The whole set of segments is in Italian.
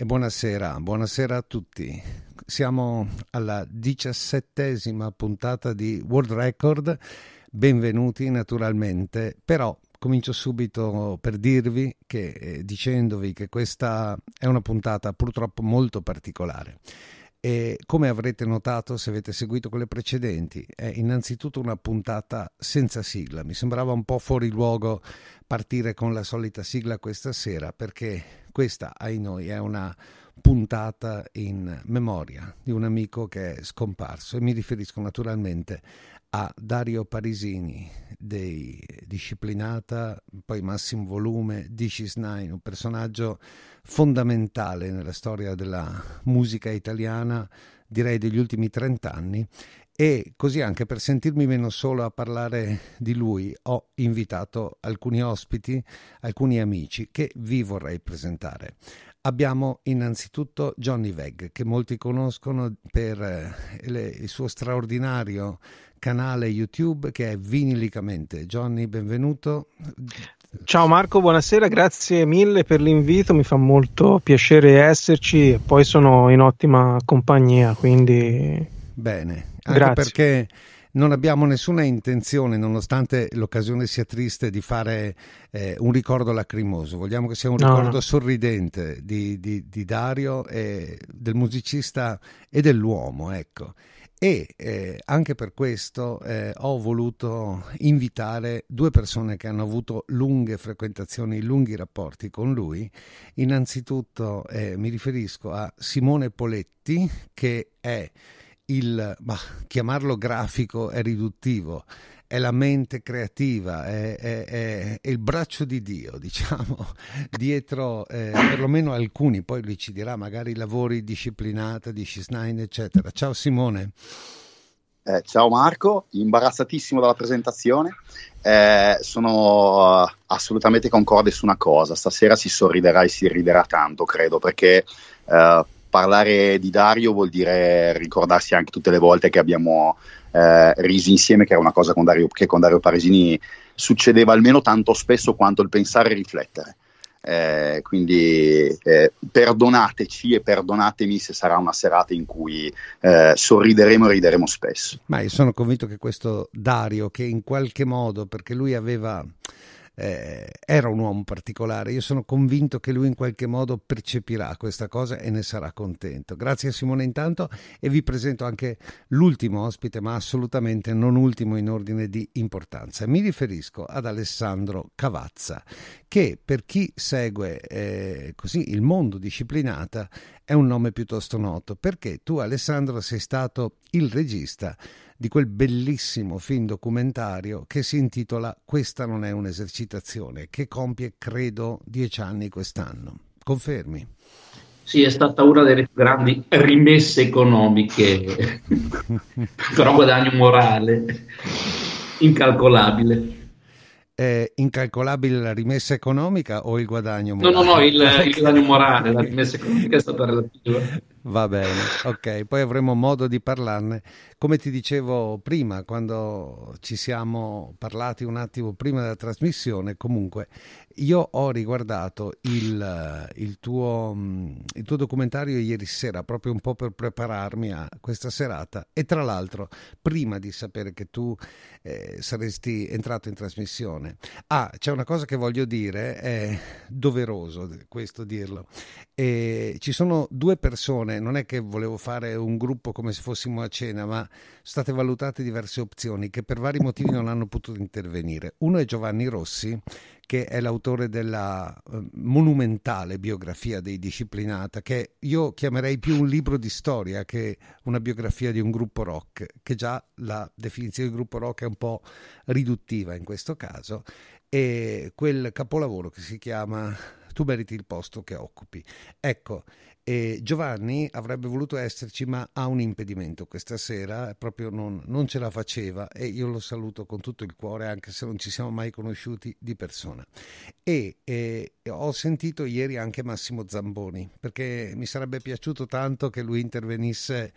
E buonasera, buonasera a tutti. Siamo alla diciassettesima puntata di World Record. Benvenuti naturalmente, però comincio subito per dirvi che eh, dicendovi che questa è una puntata purtroppo molto particolare. E come avrete notato se avete seguito quelle precedenti, è innanzitutto una puntata senza sigla. Mi sembrava un po' fuori luogo partire con la solita sigla questa sera, perché questa, ai noi, è una puntata in memoria di un amico che è scomparso e mi riferisco naturalmente a Dario Parisini dei Disciplinata, poi Massimo Volume, DC9, un personaggio fondamentale nella storia della musica italiana, direi degli ultimi trent'anni. E così anche per sentirmi meno solo a parlare di lui ho invitato alcuni ospiti, alcuni amici che vi vorrei presentare. Abbiamo innanzitutto Johnny Veg, che molti conoscono per eh, le, il suo straordinario canale YouTube che è Vinilicamente. Johnny, benvenuto. Ciao Marco, buonasera, grazie mille per l'invito, mi fa molto piacere esserci e poi sono in ottima compagnia, quindi... Bene, anche grazie. perché non abbiamo nessuna intenzione, nonostante l'occasione sia triste, di fare eh, un ricordo lacrimoso. Vogliamo che sia un ricordo no. sorridente di, di, di Dario, del musicista e dell'uomo, ecco e eh, anche per questo eh, ho voluto invitare due persone che hanno avuto lunghe frequentazioni, lunghi rapporti con lui. Innanzitutto eh, mi riferisco a Simone Poletti che è il, bah, chiamarlo grafico è riduttivo, è la mente creativa, è, è, è, è il braccio di Dio, diciamo, dietro eh, perlomeno alcuni, poi lui ci dirà magari i lavori disciplinata di Scisnine, eccetera. Ciao Simone. Eh, ciao Marco, imbarazzatissimo dalla presentazione. Eh, sono eh, assolutamente concorde su una cosa. Stasera si sorriderà e si riderà tanto, credo, perché eh, parlare di Dario vuol dire ricordarsi anche tutte le volte che abbiamo eh, risi insieme, che era una cosa con Dario, che con Dario Parisini succedeva almeno tanto spesso quanto il pensare e riflettere. Eh, quindi eh, perdonateci e perdonatemi se sarà una serata in cui eh, sorrideremo e rideremo spesso. Ma io sono convinto che questo Dario, che in qualche modo, perché lui aveva eh, era un uomo particolare. Io sono convinto che lui in qualche modo percepirà questa cosa e ne sarà contento. Grazie a Simone intanto e vi presento anche l'ultimo ospite, ma assolutamente non ultimo in ordine di importanza. Mi riferisco ad Alessandro Cavazza che per chi segue eh, così il mondo disciplinata è un nome piuttosto noto, perché tu Alessandro sei stato il regista di quel bellissimo film documentario che si intitola Questa non è un'esercitazione, che compie credo dieci anni quest'anno. Confermi? Sì, è stata una delle più grandi rimesse economiche, però guadagno morale incalcolabile è incalcolabile la rimessa economica o il guadagno morale? No, no, no, il, il guadagno morale, la rimessa economica è stata relativa. Va bene, ok, poi avremo modo di parlarne. Come ti dicevo prima, quando ci siamo parlati un attimo prima della trasmissione, comunque io ho riguardato il, eh, il, tuo, mm, il, tuo, documentario ieri sera proprio un po' per prepararmi a questa serata e tra l'altro prima di sapere che tu eh, saresti entrato in trasmissione. Ah, c'è una cosa che voglio dire, è doveroso questo dirlo. E ci sono due persone, non è che volevo fare un gruppo come se fossimo a cena, ma state valutate diverse opzioni che per vari motivi non hanno potuto intervenire. Uno è Giovanni Rossi, che è l'autore della eh, monumentale biografia dei Disciplinata, che io chiamerei più un libro di storia che una biografia di un gruppo rock, che già la definizione di gruppo rock è un po' riduttiva in questo caso, e quel capolavoro che si chiama tu meriti il posto che occupi. Ecco, e Giovanni avrebbe voluto esserci, ma ha un impedimento questa sera, proprio non, non, ce la faceva e io lo saluto con tutto il cuore, anche se non ci siamo mai conosciuti di persona. E eh, ho sentito ieri anche Massimo Zamboni, perché mi sarebbe piaciuto tanto che lui intervenisse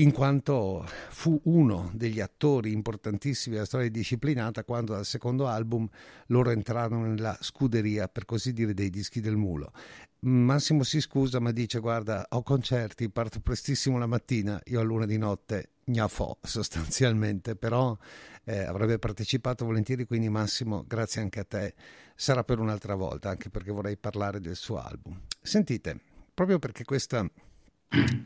in quanto fu uno degli attori importantissimi della storia disciplinata quando dal secondo album loro entrarono nella scuderia, per così dire, dei dischi del mulo. Massimo si scusa ma dice guarda ho concerti, parto prestissimo la mattina, io a luna di notte gnafò sostanzialmente, però eh, avrebbe partecipato volentieri, quindi Massimo grazie anche a te, sarà per un'altra volta, anche perché vorrei parlare del suo album. Sentite, proprio perché questa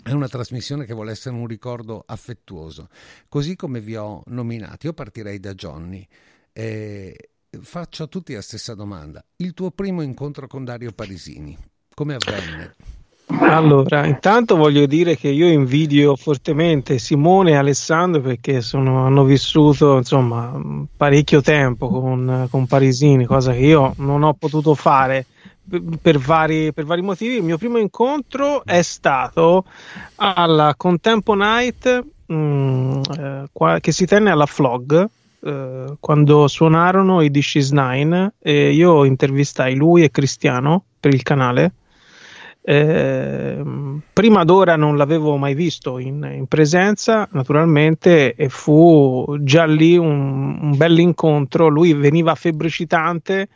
è una trasmissione che vuole essere un ricordo affettuoso, così come vi ho nominati, Io partirei da Johnny. Eh, faccio a tutti la stessa domanda. Il tuo primo incontro con Dario Parisini, come avvenne? Allora, intanto voglio dire che io invidio fortemente Simone e Alessandro perché sono, hanno vissuto insomma parecchio tempo con, con Parisini, cosa che io non ho potuto fare per vari, per vari, motivi. Il mio primo incontro è stato alla Contempo Night mh, mm, eh, qua, che si tenne alla Flog. Eh, quando suonarono i Dishes 9 e io intervistai lui e Cristiano per il canale eh, prima d'ora non l'avevo mai visto in, in, presenza, naturalmente, e fu già lì un, un bell'incontro. Lui veniva febbricitante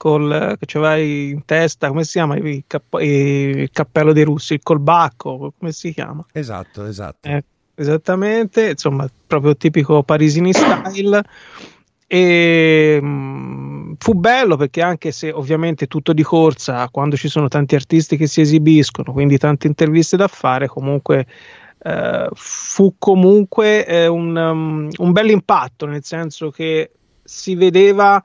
col, che ce l'hai in testa, come si chiama il, cap- il cappello dei russi, il colbacco, come si chiama? Esatto, esatto. Eh, esattamente, insomma, proprio tipico parisini style. E mh, mm, fu bello perché anche se ovviamente tutto di corsa, quando ci sono tanti artisti che si esibiscono, quindi tante interviste da fare, comunque eh, fu comunque eh, un, um, un bel impatto, nel senso che si vedeva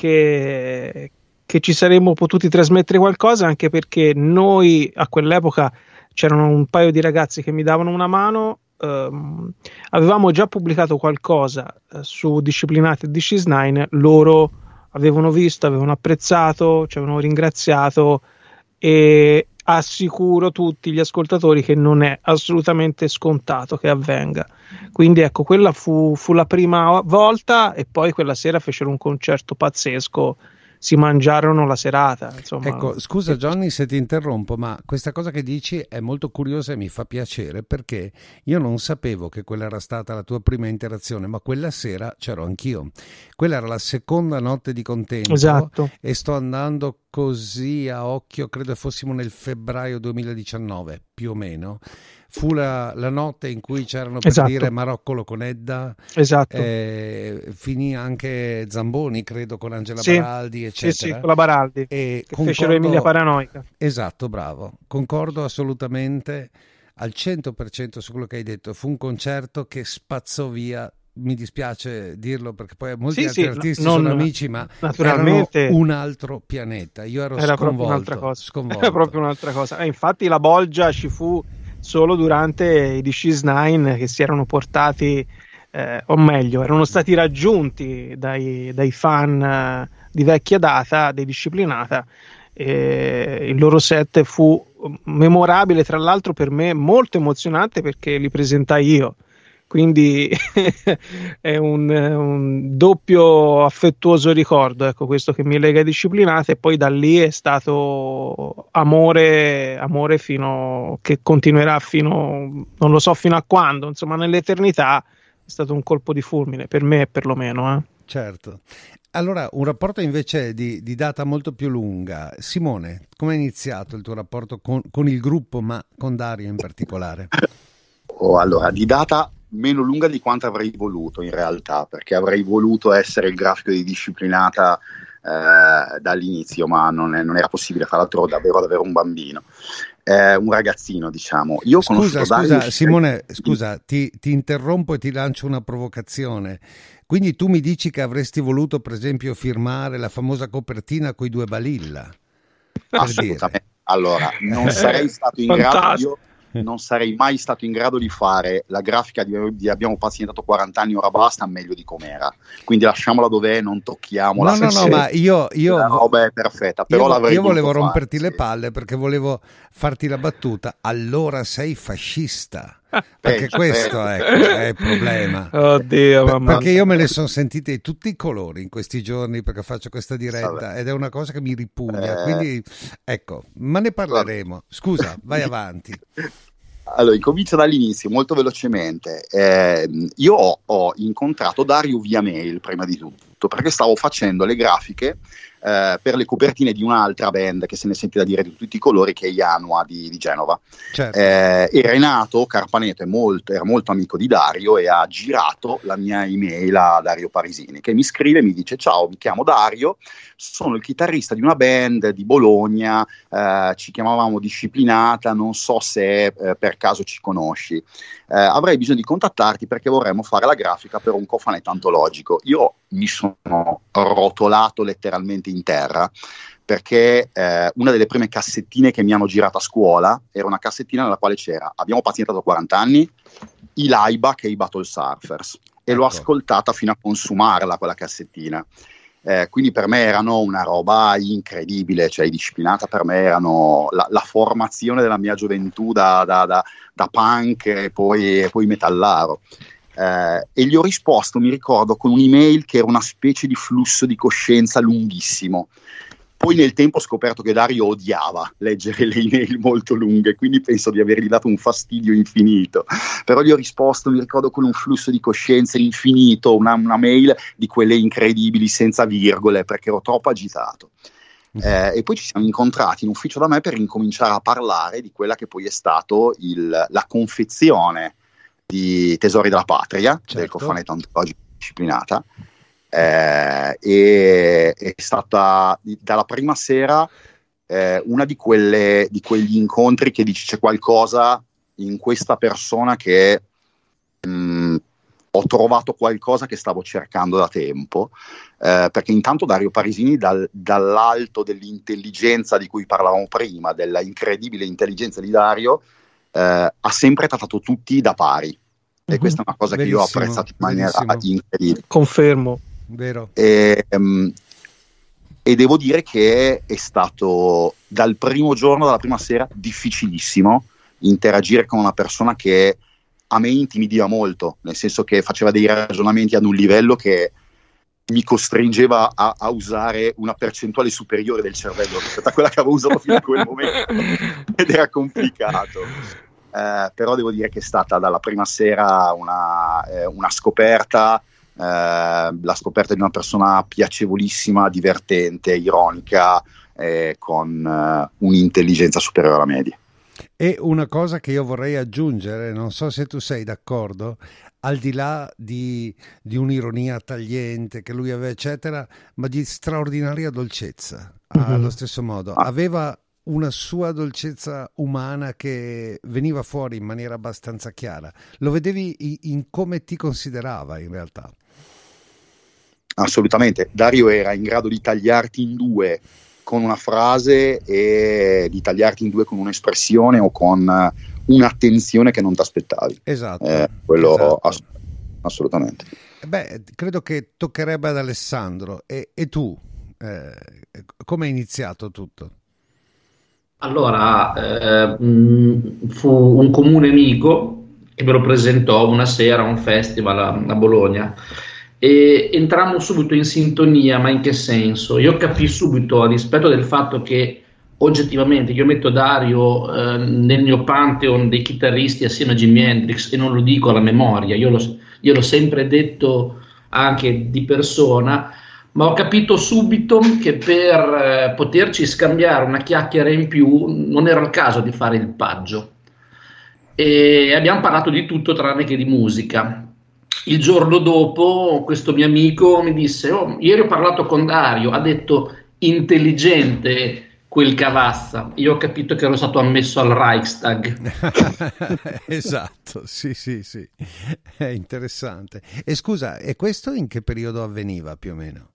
che, che ci saremmo potuti trasmettere qualcosa, anche perché noi a quell'epoca c'erano un paio di ragazzi che mi davano una mano. Ehm, avevamo già pubblicato qualcosa eh, su Disciplinate e DC9, loro avevano visto, avevano apprezzato, ci avevano ringraziato e, assicuro tutti gli ascoltatori che non è assolutamente scontato che avvenga. Quindi ecco, quella fu, fu la prima volta e poi quella sera fecero un concerto pazzesco si mangiarono la serata. Insomma. Ecco, scusa eh. Johnny se ti interrompo, ma questa cosa che dici è molto curiosa e mi fa piacere perché io non sapevo che quella era stata la tua prima interazione, ma quella sera c'ero anch'io. Quella era la seconda notte di contento esatto. e sto andando così a occhio, credo fossimo nel febbraio 2019 più o meno fu la, la notte in cui c'erano per esatto. dire Maroccolo con Edda, esatto. Eh, finì anche Zamboni, credo, con Angela sì. Baraldi, eccetera. Sì, sì, con la Baraldi, e che fecero Emilia Paranoica. Esatto, bravo, concordo assolutamente al 100% su quello che hai detto, fu un concerto che spazzò via mi dispiace dirlo perché poi molti sì, altri sì, artisti non, sono amici, ma naturalmente un altro pianeta. Io ero era sconvolto, proprio un'altra cosa. Sconvolto. Era proprio un'altra cosa. Eh, infatti la bolgia ci fu solo durante i DX9 che si erano portati, eh, o meglio, erano stati raggiunti dai, dai fan eh, di vecchia data, dei disciplinata. il loro set fu memorabile, tra l'altro per me molto emozionante perché li presentai io quindi è un, un, doppio affettuoso ricordo, ecco questo che mi lega ai disciplinati e poi da lì è stato amore, amore fino, che continuerà fino, non lo so fino a quando, insomma nell'eternità è stato un colpo di fulmine, per me perlomeno. Eh. Certo. Allora, un rapporto invece di, di, data molto più lunga. Simone, come è iniziato il tuo rapporto con, con il gruppo, ma con Dario in particolare? Oh, allora, di data meno lunga di quanto avrei voluto in realtà, perché avrei voluto essere il grafico di disciplinata eh, dall'inizio, ma non, è, non, era possibile, fra l'altro davvero davvero un bambino. Eh, un ragazzino, diciamo. Io scusa, scusa, Dario... Simone, scusa, ti, ti interrompo e ti lancio una provocazione. Quindi tu mi dici che avresti voluto, per esempio, firmare la famosa copertina con i due balilla? Assolutamente. Dire. Allora, non sarei stato in grado. Io non sarei mai stato in grado di fare la grafica di, di abbiamo pazientato 40 anni, ora basta, meglio di com'era. Quindi lasciamola dov'è, non tocchiamola. No, no, no, ma io, io la roba è perfetta, però io, l'avrei Io volevo romperti farsi. le palle perché volevo farti la battuta. Allora sei fascista. Perché questo è, ecco, è, il problema. Oddio, mamma. Perché io me le sono sentite di tutti i colori in questi giorni perché faccio questa diretta Vabbè. ed è una cosa che mi ripugna. Eh... Quindi ecco, ma ne parleremo. Scusa, vai avanti. Allora, incomincio dall'inizio, molto velocemente. Eh, io ho incontrato Dario via mail, prima di tutto tutto perché stavo facendo le grafiche eh, per le copertine di un'altra band che se ne sente da dire di tutti i colori che è Ianua di, di Genova certo. eh, e Renato Carpaneto molto, era molto amico di Dario e ha girato la mia email a Dario Parisini che mi scrive e mi dice ciao mi chiamo Dario sono il chitarrista di una band di Bologna eh, ci chiamavamo Disciplinata non so se eh, per caso ci conosci eh, avrei bisogno di contattarti perché vorremmo fare la grafica per un cofanetto antologico. Io mi sono rotolato letteralmente in terra perché eh, una delle prime cassettine che mi hanno girato a scuola era una cassettina nella quale c'era Abbiamo pazientato 40 anni, i Laibach e i Battle Surfers e l'ho ecco. ascoltata fino a consumarla quella cassettina eh, quindi per me erano una roba incredibile, cioè i disciplinata per me erano la, la formazione della mia gioventù da, da, da, da punk e poi, e poi metallaro. Eh, e gli ho risposto, mi ricordo, con un'email che era una specie di flusso di coscienza lunghissimo. Poi nel tempo ho scoperto che Dario odiava leggere le email molto lunghe, quindi penso di avergli dato un fastidio infinito. Però gli ho risposto, mi ricordo, con un flusso di coscienza infinito, una, una mail di quelle incredibili senza virgole, perché ero troppo agitato. Mm. Eh, e poi ci siamo incontrati in ufficio da me per incominciare a parlare di quella che poi è stata la confezione di Tesori della Patria, certo. del cofanetto antologico disciplinata, eh, e è stata dalla prima sera eh, una di, quelle, di quegli incontri che dici c'è qualcosa in questa persona che mh, mm, ho trovato qualcosa che stavo cercando da tempo, eh, perché intanto Dario Parisini dal, dall'alto dell'intelligenza di cui parlavamo prima, della incredibile intelligenza di Dario, eh, ha sempre trattato tutti da pari. E mhm. questa è una cosa bellissimo, che io ho apprezzato in maniera bellissimo. incredibile. Confermo. Vero. E, um, e devo dire che è stato dal primo giorno, dalla prima sera, difficilissimo interagire con una persona che a me intimidiva molto, nel senso che faceva dei ragionamenti ad un livello che mi costringeva a, a usare una percentuale superiore del cervello rispetto a quella che avevo usato fino a quel momento ed era complicato. Eh, però devo dire che è stata dalla prima sera una, eh, una scoperta, eh, la scoperta di una persona piacevolissima, divertente, ironica, eh, con eh, un'intelligenza superiore alla media. E una cosa che io vorrei aggiungere, non so se tu sei d'accordo, al di là di, di un'ironia tagliente che lui aveva, eccetera, ma di straordinaria dolcezza, mm-hmm. allo stesso modo. Ah. Aveva una sua dolcezza umana che veniva fuori in maniera abbastanza chiara. Lo vedevi in, in come ti considerava in realtà assolutamente. Dario era in grado di tagliarti in due con una frase e di tagliarti in due con un'espressione o con un'attenzione che non ti aspettavi. Esatto. Eh, quello esatto. Ass- assolutamente. Eh beh, credo che toccherebbe ad Alessandro. E, e tu, eh, come è iniziato tutto? Allora, eh, mm, fu un comune amico che me lo presentò una sera a un festival a, a Bologna e entrammo subito in sintonia, ma in che senso? Io capii subito, a dispetto del fatto che oggettivamente io metto Dario eh, nel mio pantheon dei chitarristi assieme a Jimi Hendrix e non lo dico alla memoria, io, lo, io l'ho sempre detto anche di persona, ma ho capito subito che per eh, poterci scambiare una chiacchiera in più non era il caso di fare il paggio. E abbiamo parlato di tutto tranne che di musica il giorno dopo questo mio amico mi disse, oh, ieri ho parlato con Dario, ha detto intelligente quel Cavazza. Io ho capito che ero stato ammesso al Reichstag. esatto, sì, sì, sì. È interessante. E scusa, e questo in che periodo avveniva più o meno?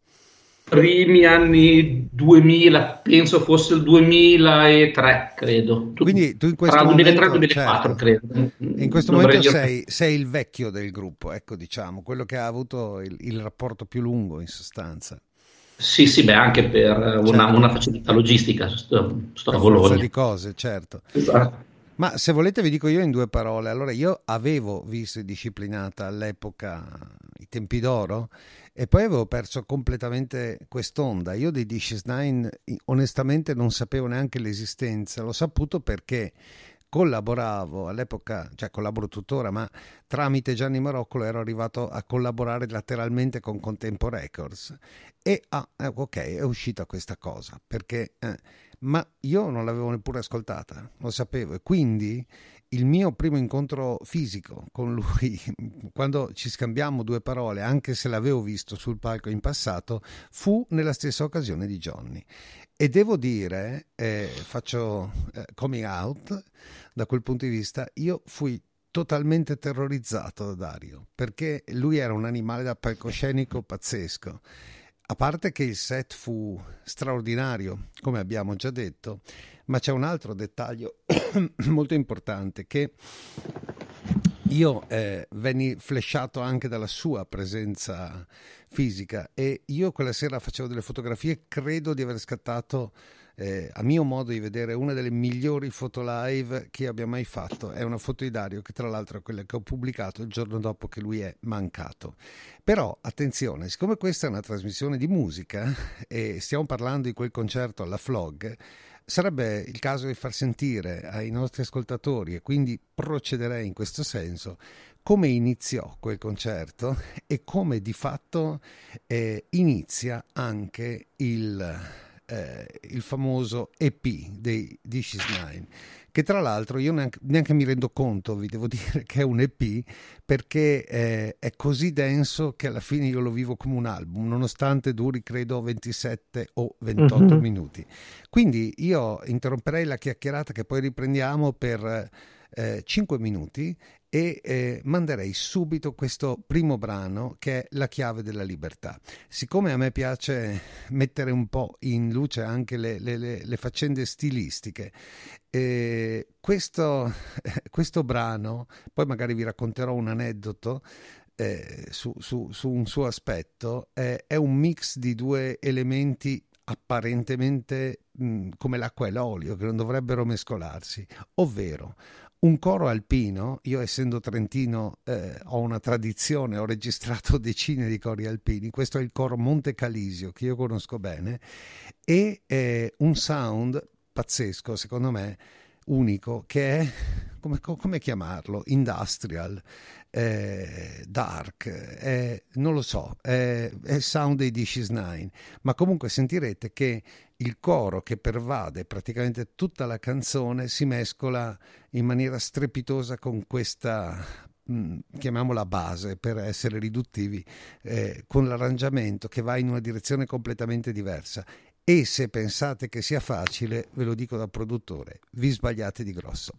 primi anni 2000, penso fosse il 2003, credo. Quindi tu in questo tra momento, 2003 e 2004, certo. credo. In questo Dovrei momento sei, sei, il vecchio del gruppo, ecco diciamo, quello che ha avuto il, il rapporto più lungo in sostanza. Sì, sì, beh, anche per una, certo. una facilità logistica, sto, sto per a Bologna. di cose, certo. Esatto. Ma se volete vi dico io in due parole, allora io avevo visto Disciplinata all'epoca, i tempi d'oro, e poi avevo perso completamente quest'onda. Io dei Dishes 9 onestamente non sapevo neanche l'esistenza, l'ho saputo perché collaboravo all'epoca, cioè collaboro tuttora, ma tramite Gianni Maroccolo ero arrivato a collaborare lateralmente con Contempo Records. E ah, eh, ok, è uscita questa cosa, perché, eh, ma io non l'avevo neppure ascoltata, lo sapevo, e quindi il mio primo incontro fisico con lui, quando ci scambiamo due parole, anche se l'avevo visto sul palco in passato, fu nella stessa occasione di Johnny. E devo dire, eh, faccio eh, coming out da quel punto di vista, io fui totalmente terrorizzato da Dario, perché lui era un animale da palcoscenico pazzesco a parte che il set fu straordinario, come abbiamo già detto, ma c'è un altro dettaglio molto importante che io eh, venni flesciato anche dalla sua presenza fisica e io quella sera facevo delle fotografie, credo di aver scattato eh, a mio modo di vedere, una delle migliori foto live che abbia mai fatto. È una foto di Dario che tra l'altro è quella che ho pubblicato il giorno dopo che lui è mancato. Però attenzione, siccome questa è una trasmissione di musica eh, e stiamo parlando di quel concerto alla Flog, sarebbe il caso di far sentire ai nostri ascoltatori, e quindi procederei in questo senso, come iniziò quel concerto e come di fatto eh, inizia anche il eh, il famoso EP dei Dishes 9 che tra l'altro io neanche, neanche, mi rendo conto, vi devo dire, che è un EP perché eh, è così denso che alla fine io lo vivo come un album, nonostante duri credo 27 o 28 mm-hmm. minuti. Quindi io interromperei la chiacchierata che poi riprendiamo per... Eh, 5 minuti e eh, manderei subito questo primo brano che è La chiave della libertà. Siccome a me piace mettere un po' in luce anche le, le, le faccende stilistiche, eh, questo, questo brano, poi magari vi racconterò un aneddoto, eh, su, su, su, un suo aspetto, eh, è un mix di due elementi apparentemente mh, mm, come l'acqua e l'olio, che non dovrebbero mescolarsi, ovvero un coro alpino, io essendo trentino eh, ho una tradizione, ho registrato decine di cori alpini, questo è il coro Monte Calisio che io conosco bene e eh, un sound pazzesco secondo me, unico, che è, come, come chiamarlo, industrial, eh, dark, eh, non lo so, è, è sound dei Dishes 9, ma comunque sentirete che il coro che pervade praticamente tutta la canzone si mescola in maniera strepitosa con questa mm, chiamiamola base per essere riduttivi, eh, con l'arrangiamento che va in una direzione completamente diversa. E se pensate che sia facile, ve lo dico da produttore, vi sbagliate di grosso.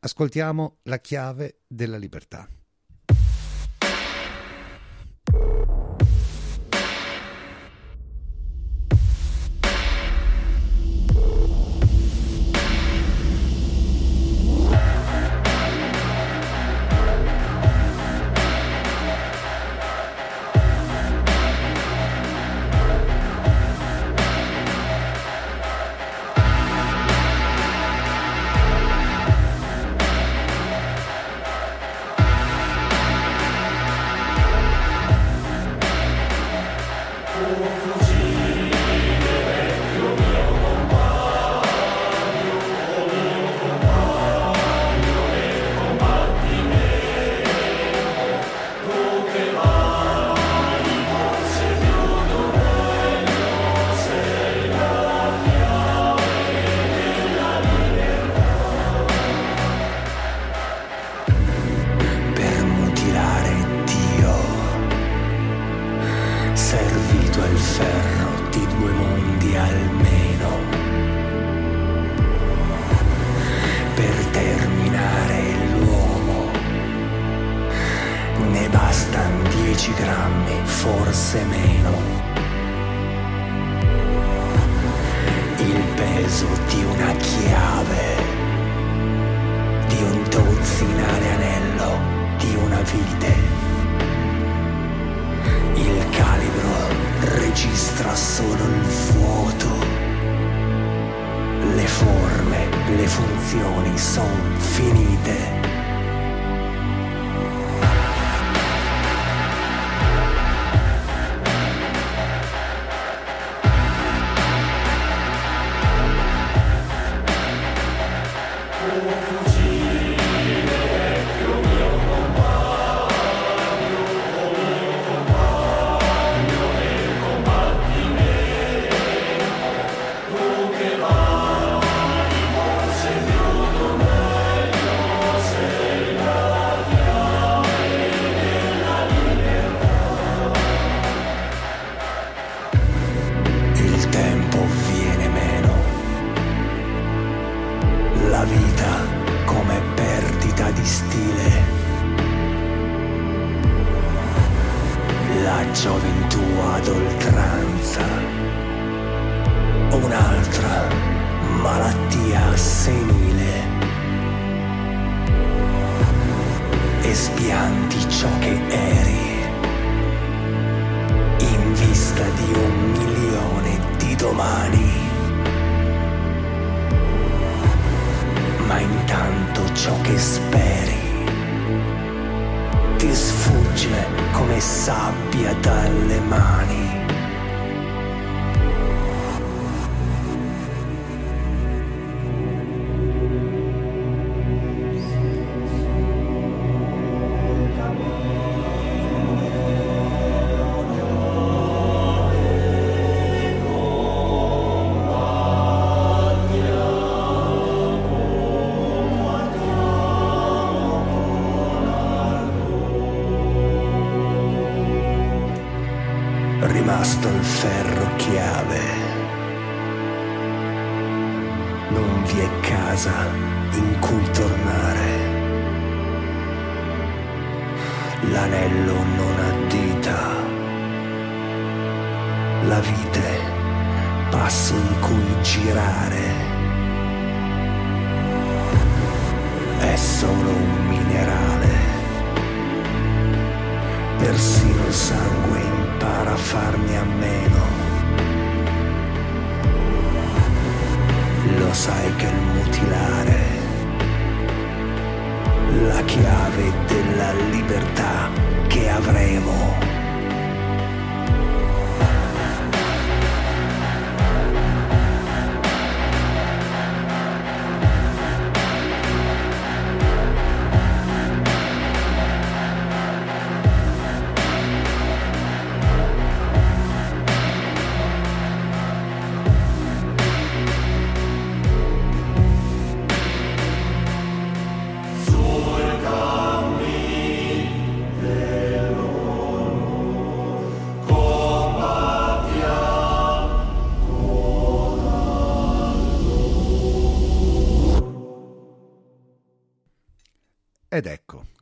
Ascoltiamo la chiave della libertà. l'anello non ha dita. La vite, passo in cui girare. È solo un minerale. Persino il sangue impara a farne a meno. Lo sai che il mutilare la chiave della libertà che avremo.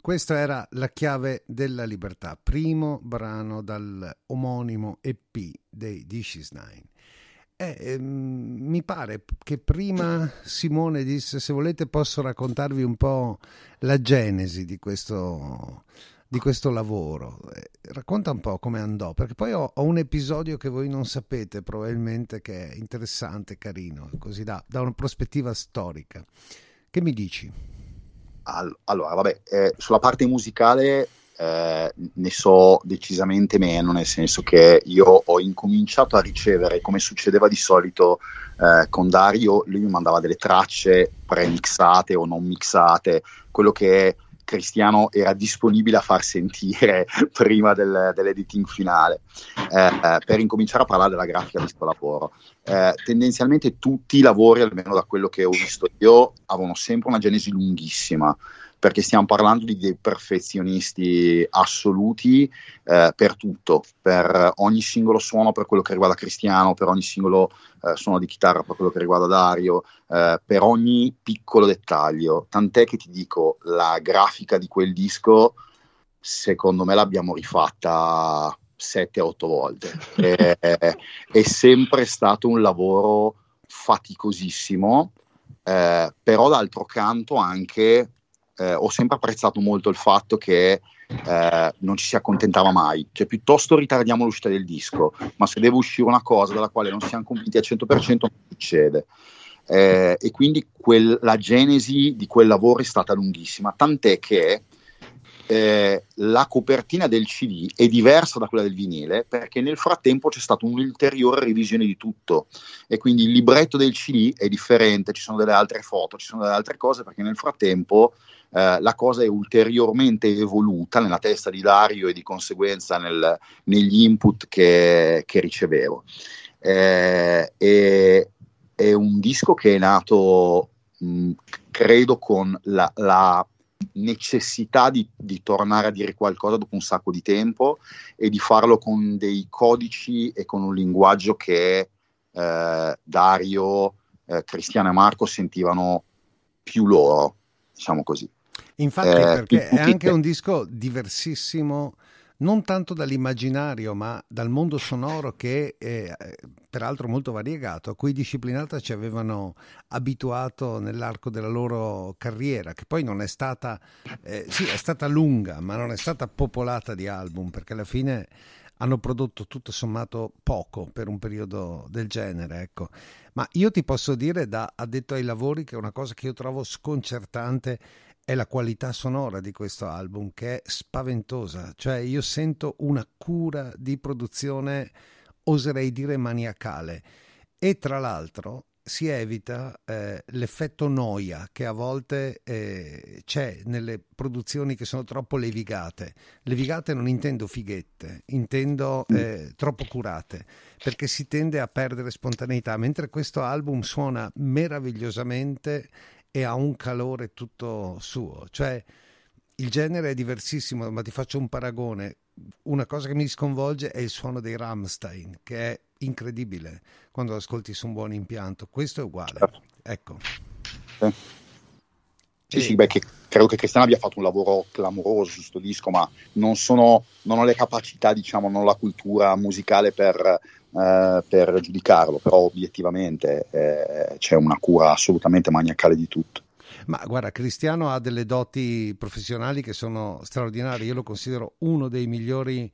Questa era La chiave della libertà, primo brano dal omonimo EP dei Dishes Nine. Eh, ehm, mi pare che prima Simone disse se volete posso raccontarvi un po' la genesi di questo, di questo lavoro. Eh, racconta un po' come andò, perché poi ho, ho, un episodio che voi non sapete probabilmente che è interessante, carino, così da, da una prospettiva storica. Che mi dici? All- allora, vabbè, eh, sulla parte musicale eh, ne so decisamente meno, nel senso che io ho incominciato a ricevere, come succedeva di solito eh, con Dario, lui mi mandava delle tracce premixate o non mixate, quello che Cristiano era disponibile a far sentire prima del, dell'editing finale, eh, eh, per incominciare a parlare della grafica di questo lavoro. Eh, tendenzialmente tutti i lavori, almeno da quello che ho visto io, avevano sempre una genesi lunghissima perché stiamo parlando di dei perfezionisti assoluti eh, per tutto, per ogni singolo suono, per quello che riguarda Cristiano, per ogni singolo eh, suono di chitarra, per quello che riguarda Dario, eh, per ogni piccolo dettaglio. Tant'è che ti dico, la grafica di quel disco, secondo me l'abbiamo rifatta 7-8 volte. è, è sempre stato un lavoro faticosissimo. Eh, però d'altro canto anche eh, ho sempre apprezzato molto il fatto che eh, non ci si accontentava mai, cioè piuttosto ritardiamo l'uscita del disco, ma se deve uscire una cosa dalla quale non siamo convinti al 100% non succede. Eh, e quindi quel, la genesi di quel lavoro è stata lunghissima, tant'è che eh, la copertina del CD è diversa da quella del vinile perché nel frattempo c'è stata un'ulteriore revisione di tutto e quindi il libretto del CD è differente, ci sono delle altre foto, ci sono delle altre cose perché nel frattempo eh, la cosa è ulteriormente evoluta nella testa di Dario e di conseguenza nel, negli input che, che ricevevo. Eh, è, è, un disco che è nato, mh, credo, con la, la necessità di, di, tornare a dire qualcosa dopo un sacco di tempo e di farlo con dei codici e con un linguaggio che eh, Dario, eh, Cristiano e Marco sentivano più loro, diciamo così. Infatti, eh, perché è anche un disco diversissimo non tanto dall'immaginario ma dal mondo sonoro che eh, peraltro molto variegato a cui Disciplinata ci avevano abituato nell'arco della loro carriera che poi non è stata eh, sì è stata lunga ma non è stata popolata di album perché alla fine hanno prodotto tutto sommato poco per un periodo del genere, ecco. Ma io ti posso dire da addetto ai lavori che è una cosa che io trovo sconcertante è la qualità sonora di questo album che è spaventosa, cioè io sento una cura di produzione, oserei dire maniacale e tra l'altro si evita eh, l'effetto noia che a volte eh, c'è nelle produzioni che sono troppo levigate. Levigate non intendo fighette, intendo mm. eh, troppo curate, perché si tende a perdere spontaneità, mentre questo album suona meravigliosamente e ha un calore tutto suo. Cioè, il genere è diversissimo, ma ti faccio un paragone. Una cosa che mi sconvolge è il suono dei Rammstein, che è incredibile quando ascolti su un buon impianto. Questo è uguale. Certo. Ecco. Sì, sì, e... sì beh, che credo che Cristiano abbia fatto un lavoro clamoroso su questo disco, ma non, sono, non ho le capacità, diciamo, non ho la cultura musicale per eh, per giudicarlo, però obiettivamente eh, c'è una cura assolutamente maniacale di tutto. Ma guarda, Cristiano ha delle doti professionali che sono straordinarie, io lo considero uno dei migliori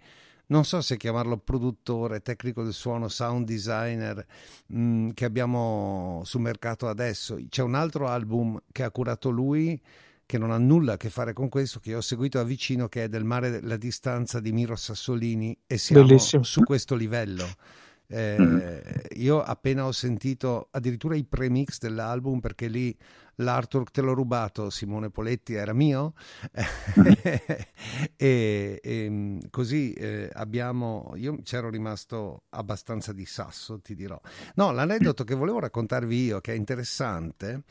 non so se chiamarlo produttore, tecnico del suono, sound designer mh, mm, che abbiamo sul mercato adesso. C'è un altro album che ha curato lui che non ha nulla a che fare con questo, che ho seguito da vicino, che è Del mare la distanza di Miro Sassolini e siamo Bellissimo. su questo livello. Mm-hmm. Eh, Io appena ho sentito addirittura i premix dell'album, perché lì l'Artwork te l'ho rubato, Simone Poletti era mio, mm-hmm. e, e, ehm, così eh, abbiamo, io c'ero rimasto abbastanza di sasso, ti dirò. No, l'aneddoto che volevo raccontarvi io, che è interessante,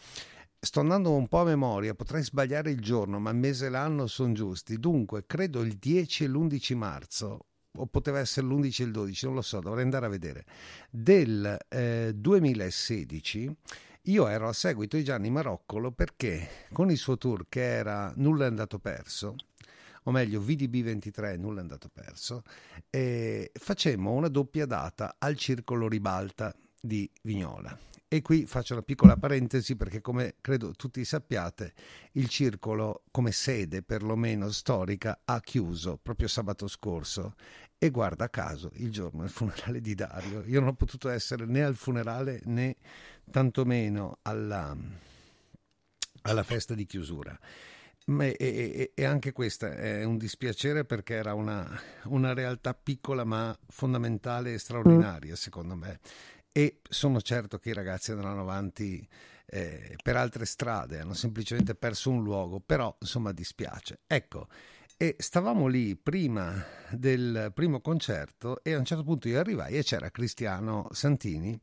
sto andando un po' a memoria, potrei sbagliare il giorno, ma il mese e l'anno sono giusti. Dunque, credo il 10 e l'11 marzo o poteva essere l'11 e il 12, non lo so, dovrei andare a vedere, del eh, 2016 io ero a seguito di Gianni Maroccolo perché con il suo tour che era Nulla è andato perso, o meglio VDB 23 Nulla è andato perso, eh, facemmo una doppia data al Circolo Ribalta di Vignola e qui faccio una piccola parentesi perché, come credo tutti sappiate, il circolo, come sede perlomeno storica, ha chiuso proprio sabato scorso e guarda caso il giorno del funerale di Dario. Io non ho potuto essere né al funerale né tantomeno alla, alla festa di chiusura. Ma, e, e, e, anche questo è un dispiacere perché era una, una realtà piccola ma fondamentale e straordinaria, mm. secondo me e sono certo che i ragazzi andranno avanti eh, per altre strade, hanno semplicemente perso un luogo, però insomma dispiace. Ecco, e stavamo lì prima del primo concerto e a un certo punto io arrivai e c'era Cristiano Santini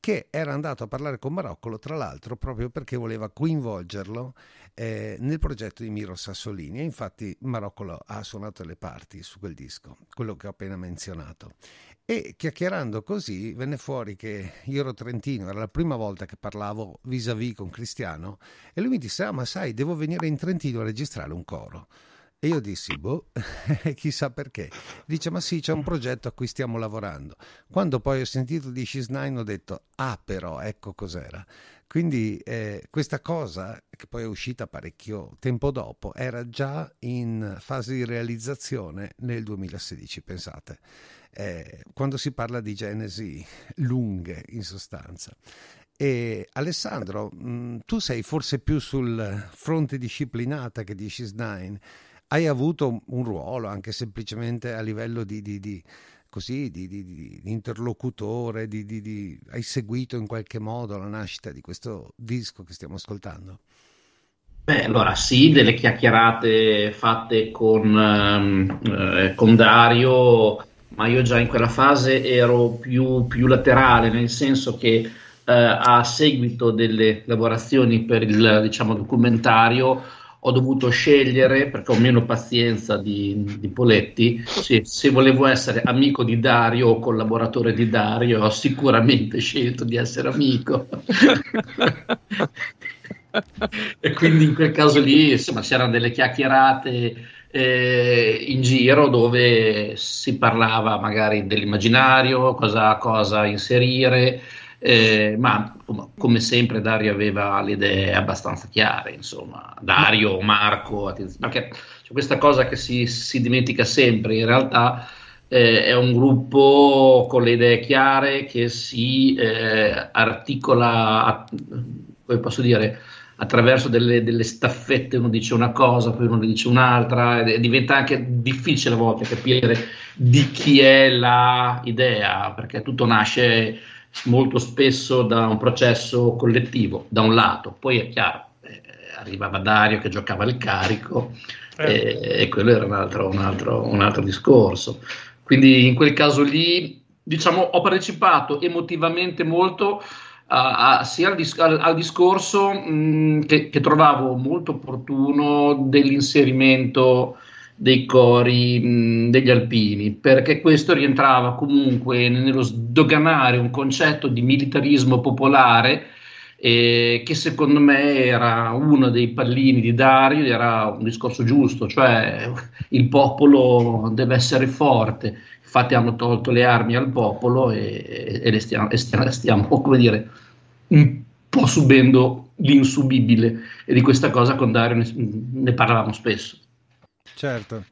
che era andato a parlare con Baroccolo, tra l'altro, proprio perché voleva coinvolgerlo eh, nel progetto di Miro Sassolini. E infatti Maroccolo ha suonato le parti su quel disco, quello che ho appena menzionato. E chiacchierando così venne fuori che io ero trentino, era la prima volta che parlavo vis-à-vis con Cristiano e lui mi disse, ah ma sai, devo venire in Trentino a registrare un coro. E io dissi, boh, chissà perché. Dice, ma sì, c'è un progetto a cui stiamo lavorando. Quando poi ho sentito di Shisnine ho detto, ah però, ecco cos'era. Quindi eh, questa cosa, che poi è uscita parecchio tempo dopo, era già in fase di realizzazione nel 2016, pensate eh, quando si parla di genesi lunghe in sostanza. E Alessandro, mm, tu sei forse più sul fronte disciplinata che di Scisnine, hai avuto un ruolo anche semplicemente a livello di, di, di così, di, di, di interlocutore, di, hai seguito in qualche modo la nascita di questo disco che stiamo ascoltando? Beh, allora sì, delle chiacchierate fatte con, ehm, eh, con Dario ma io già in quella fase ero più, più laterale, nel senso che eh, a seguito delle lavorazioni per il diciamo, documentario ho dovuto scegliere, perché ho meno pazienza di, di Poletti, se, se, volevo essere amico di Dario o collaboratore di Dario, ho sicuramente scelto di essere amico. e quindi in quel caso lì, insomma, c'erano delle chiacchierate eh, in giro dove si parlava magari dell'immaginario, cosa, cosa inserire, eh, ma come sempre Dario aveva le idee abbastanza chiare, insomma, Dario, Marco, perché c'è questa cosa che si, si dimentica sempre, in realtà eh, è un gruppo con le idee chiare che si eh, articola, come posso dire, attraverso delle, delle, staffette uno dice una cosa, poi uno dice un'altra, e diventa anche difficile a volte capire di chi è l'idea, perché tutto nasce molto spesso da un processo collettivo, da un lato, poi è chiaro, eh, arrivava Dario che giocava il carico eh. e, e, quello era un altro, un, altro, un altro discorso. Quindi in quel caso lì, diciamo, ho partecipato emotivamente molto a, a, sia al, dis- al, discorso mh, mm, che, che, trovavo molto opportuno dell'inserimento dei cori mh, mm, degli alpini, perché questo rientrava comunque nello sdoganare un concetto di militarismo popolare eh, che secondo me era uno dei pallini di Dario, era un discorso giusto, cioè il popolo deve essere forte, infatti hanno tolto le armi al popolo e, e, stiamo, e stiamo, come dire, un po' subendo l'insubibile e di questa cosa con Dario ne, ne parlavamo spesso. Certo.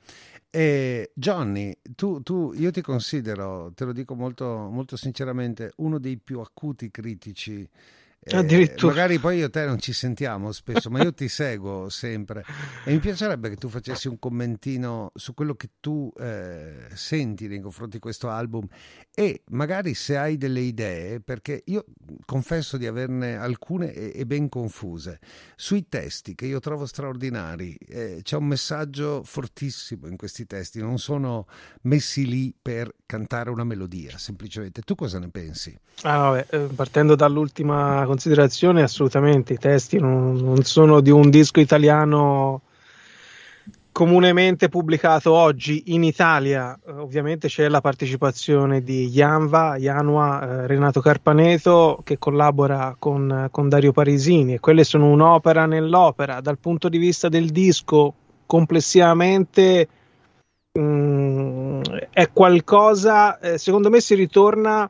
E Johnny, tu, tu, io ti considero, te lo dico molto, molto sinceramente, uno dei più acuti critici eh, magari poi io e te non ci sentiamo spesso, ma io ti seguo sempre e mi piacerebbe che tu facessi un commentino su quello che tu eh, senti nei confronti di questo album e magari se hai delle idee, perché io confesso di averne alcune e, e ben confuse, sui testi che io trovo straordinari. Eh, c'è un messaggio fortissimo in questi testi, non sono messi lì per cantare una melodia, semplicemente. Tu cosa ne pensi? Ah, vabbè, eh, partendo dall'ultima considerazione assolutamente, i testi non, non sono di un disco italiano comunemente pubblicato oggi in Italia, eh, ovviamente c'è la partecipazione di Janva, Janua, eh, Renato Carpaneto che collabora con, con, Dario Parisini e quelle sono un'opera nell'opera. Dal punto di vista del disco, complessivamente mh, mm, è qualcosa, eh, secondo me si ritorna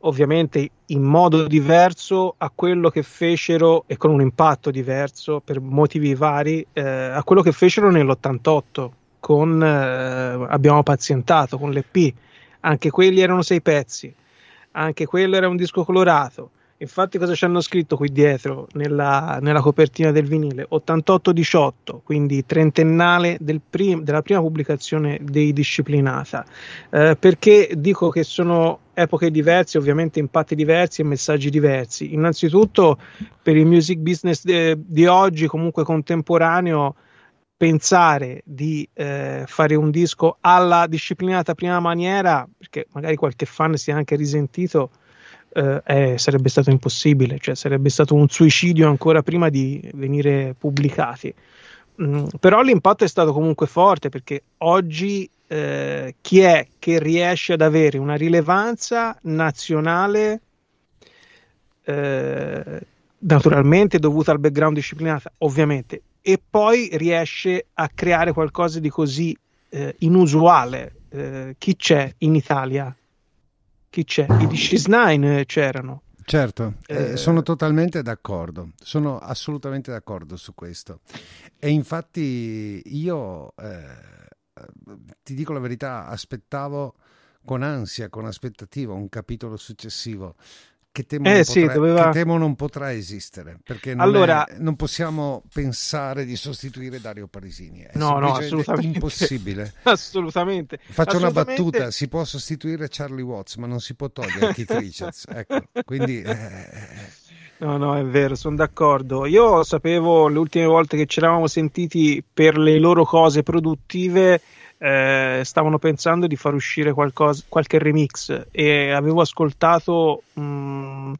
ovviamente in modo diverso a quello che fecero e con un impatto diverso per motivi vari eh, a quello che fecero nell'88 con eh, Abbiamo pazientato con l'EP anche quelli erano sei pezzi anche quello era un disco colorato infatti cosa ci hanno scritto qui dietro nella, nella copertina del vinile 88-18 quindi trentennale del prim- della prima pubblicazione dei Disciplinata eh, perché dico che sono epoche diverse, ovviamente impatti diversi e messaggi diversi. Innanzitutto per il music business de- di oggi, comunque contemporaneo, pensare di eh, fare un disco alla disciplinata prima maniera, perché magari qualche fan si è anche risentito, eh, eh, sarebbe stato impossibile, cioè sarebbe stato un suicidio ancora prima di venire pubblicati. Mm, però l'impatto è stato comunque forte perché oggi eh, chi è che riesce ad avere una rilevanza nazionale eh, naturalmente dovuta al background disciplinato ovviamente, e poi riesce a creare qualcosa di così eh, inusuale. Eh, chi c'è in Italia? Chi c'è? I DC9 c'erano. Certo, eh, eh, sono totalmente d'accordo, sono assolutamente d'accordo su questo. E infatti io eh, ti dico la verità, aspettavo con ansia, con aspettativa un capitolo successivo che temo, eh, non, sì, potrà, doveva... che temo non, potrà, esistere perché non, allora... è, non, possiamo pensare di sostituire Dario Parisini è no, no, assolutamente impossibile assolutamente faccio assolutamente. una battuta si può sostituire Charlie Watts ma non si può togliere Keith Richards ecco quindi eh, eh, eh. No, no, è vero, sono d'accordo. Io sapevo le ultime volte che ci eravamo sentiti per le loro cose produttive, eh, stavano pensando di far uscire qualcosa, qualche remix e avevo ascoltato mh, mm,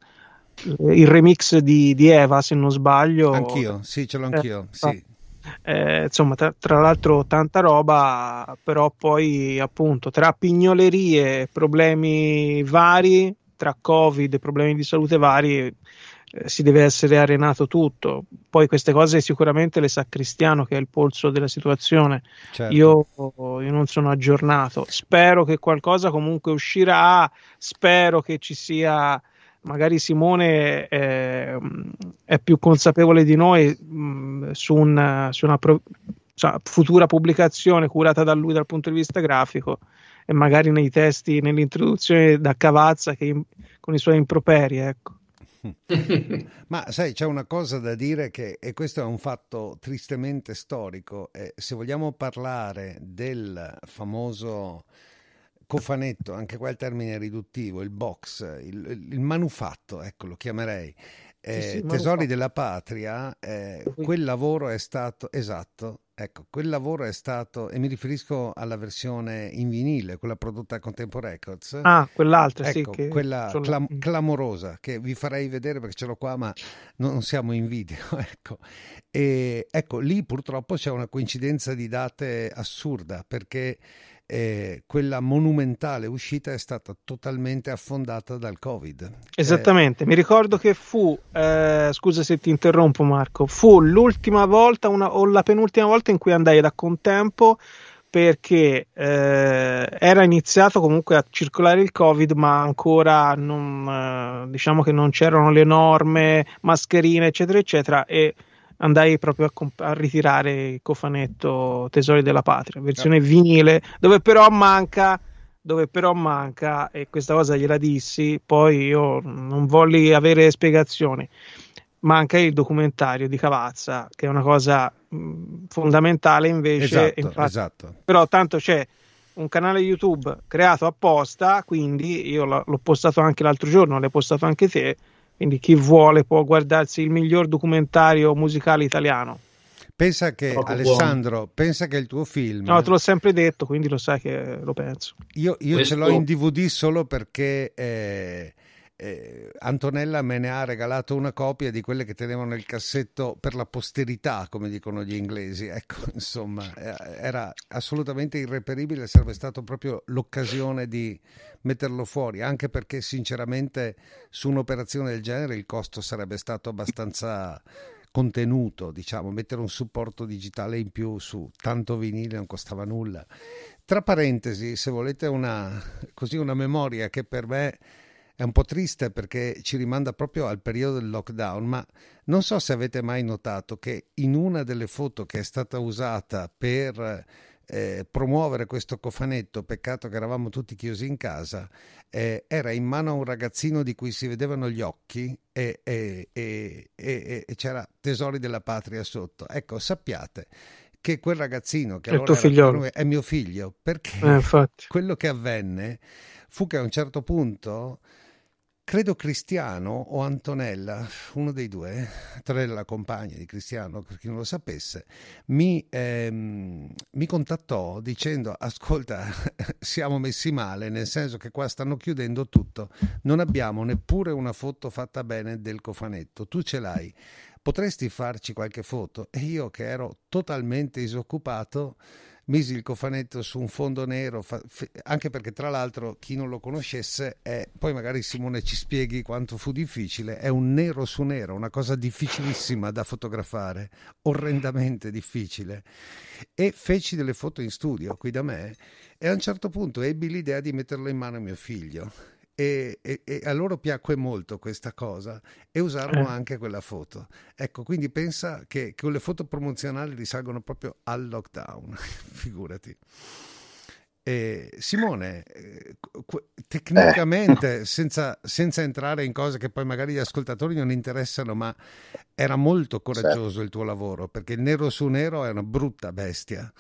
il remix di, di, Eva, se non sbaglio. Anch'io, sì, ce l'ho anch'io, eh, sì. Eh, insomma, tra, tra, l'altro tanta roba, però poi appunto tra pignolerie, problemi vari, tra Covid, problemi di salute vari, eh, si deve essere arenato tutto. Poi queste cose sicuramente le sa Cristiano che è il polso della situazione. Certo. Io, io, non sono aggiornato. Spero che qualcosa comunque uscirà, spero che ci sia magari Simone è, eh, è più consapevole di noi mh, mm, su, un, su, una pro, cioè, futura pubblicazione curata da lui dal punto di vista grafico e magari nei testi, nell'introduzione da Cavazza che in, con i suoi improperi. Ecco. Ma sai, c'è una cosa da dire che, e questo è un fatto tristemente storico, eh, se vogliamo parlare del famoso cofanetto, anche qua il termine è riduttivo, il box, il, il manufatto, ecco lo chiamerei, eh, sì, sì, eh, Tesori della Patria, eh, quel lavoro è stato, esatto, Ecco, quel lavoro è stato, e mi riferisco alla versione in vinile, quella prodotta con Tempo Records. Ah, quell'altra, ecco, sì. quella sono... clam- mm. clamorosa, che vi farei vedere perché ce l'ho qua, ma non siamo in video, ecco. E, ecco, lì purtroppo c'è una coincidenza di date assurda, perché eh, quella monumentale uscita è stata totalmente affondata dal Covid. Esattamente, eh, mi ricordo che fu, eh, scusa se ti interrompo Marco, fu l'ultima volta una, o la penultima volta in cui andai da Contempo perché eh, era iniziato comunque a circolare il Covid, ma ancora non, eh, diciamo che non c'erano le norme, mascherine, eccetera, eccetera. E andai proprio a, comp- a ritirare cofanetto Tesori della Patria, versione ah. vinile, dove però manca dove però manca, e questa cosa gliela dissi, poi io non volli avere spiegazioni, manca il documentario di Cavazza, che è una cosa mh, mm, fondamentale invece. Esatto, infatti, esatto. Però tanto c'è un canale YouTube creato apposta, quindi io l'ho postato anche l'altro giorno, l'hai postato anche te, quindi chi vuole può guardarsi il miglior documentario musicale italiano. Pensa che Proprio Alessandro, buono. pensa che il tuo film. No, te l'ho sempre detto, quindi lo sai che lo penso. Io, io Questo... ce l'ho in DVD solo perché eh, eh, Antonella me ne ha regalato una copia di quelle che tenevano nel cassetto per la posterità, come dicono gli inglesi. Ecco, insomma, eh, era assolutamente irreperibile. Sarebbe stato proprio l'occasione di metterlo fuori, anche perché sinceramente su un'operazione del genere il costo sarebbe stato abbastanza contenuto, diciamo, mettere un supporto digitale in più su tanto vinile non costava nulla. Tra parentesi, se volete una, così una memoria che per me è un po' triste perché ci rimanda proprio al periodo del lockdown, ma non so se avete mai notato che in una delle foto che è stata usata per eh, promuovere questo cofanetto, peccato che eravamo tutti chiusi in casa, eh, era in mano a un ragazzino di cui si vedevano gli occhi e, e, e, e c'era Tesori della Patria sotto. Ecco, sappiate che quel ragazzino che allora noi, è mio figlio, perché eh, quello che avvenne fu che a un certo punto... Credo Cristiano o Antonella, uno dei due, eh? tra la compagna di Cristiano, per chi non lo sapesse, mi, ehm, mi contattò dicendo ascolta, siamo messi male, nel senso che qua stanno chiudendo tutto, non abbiamo neppure una foto fatta bene del cofanetto, tu ce l'hai, potresti farci qualche foto? E io che ero totalmente disoccupato misi il cofanetto su un fondo nero, fa, f, anche perché tra l'altro chi non lo conoscesse, è, poi magari Simone ci spieghi quanto fu difficile, è un nero su nero, una cosa difficilissima da fotografare, orrendamente difficile. E feci delle foto in studio qui da me e a un certo punto ebbi l'idea di metterle in mano a mio figlio e, e, e, a loro piacque molto questa cosa e usarono eh. anche quella foto. Ecco, quindi pensa che, che le foto promozionali risalgono proprio al lockdown, figurati. Eh, Simone, tecnicamente, eh. senza, senza, entrare in cose che poi magari gli ascoltatori non interessano, ma era molto coraggioso certo. il tuo lavoro, perché il nero su nero è una brutta bestia.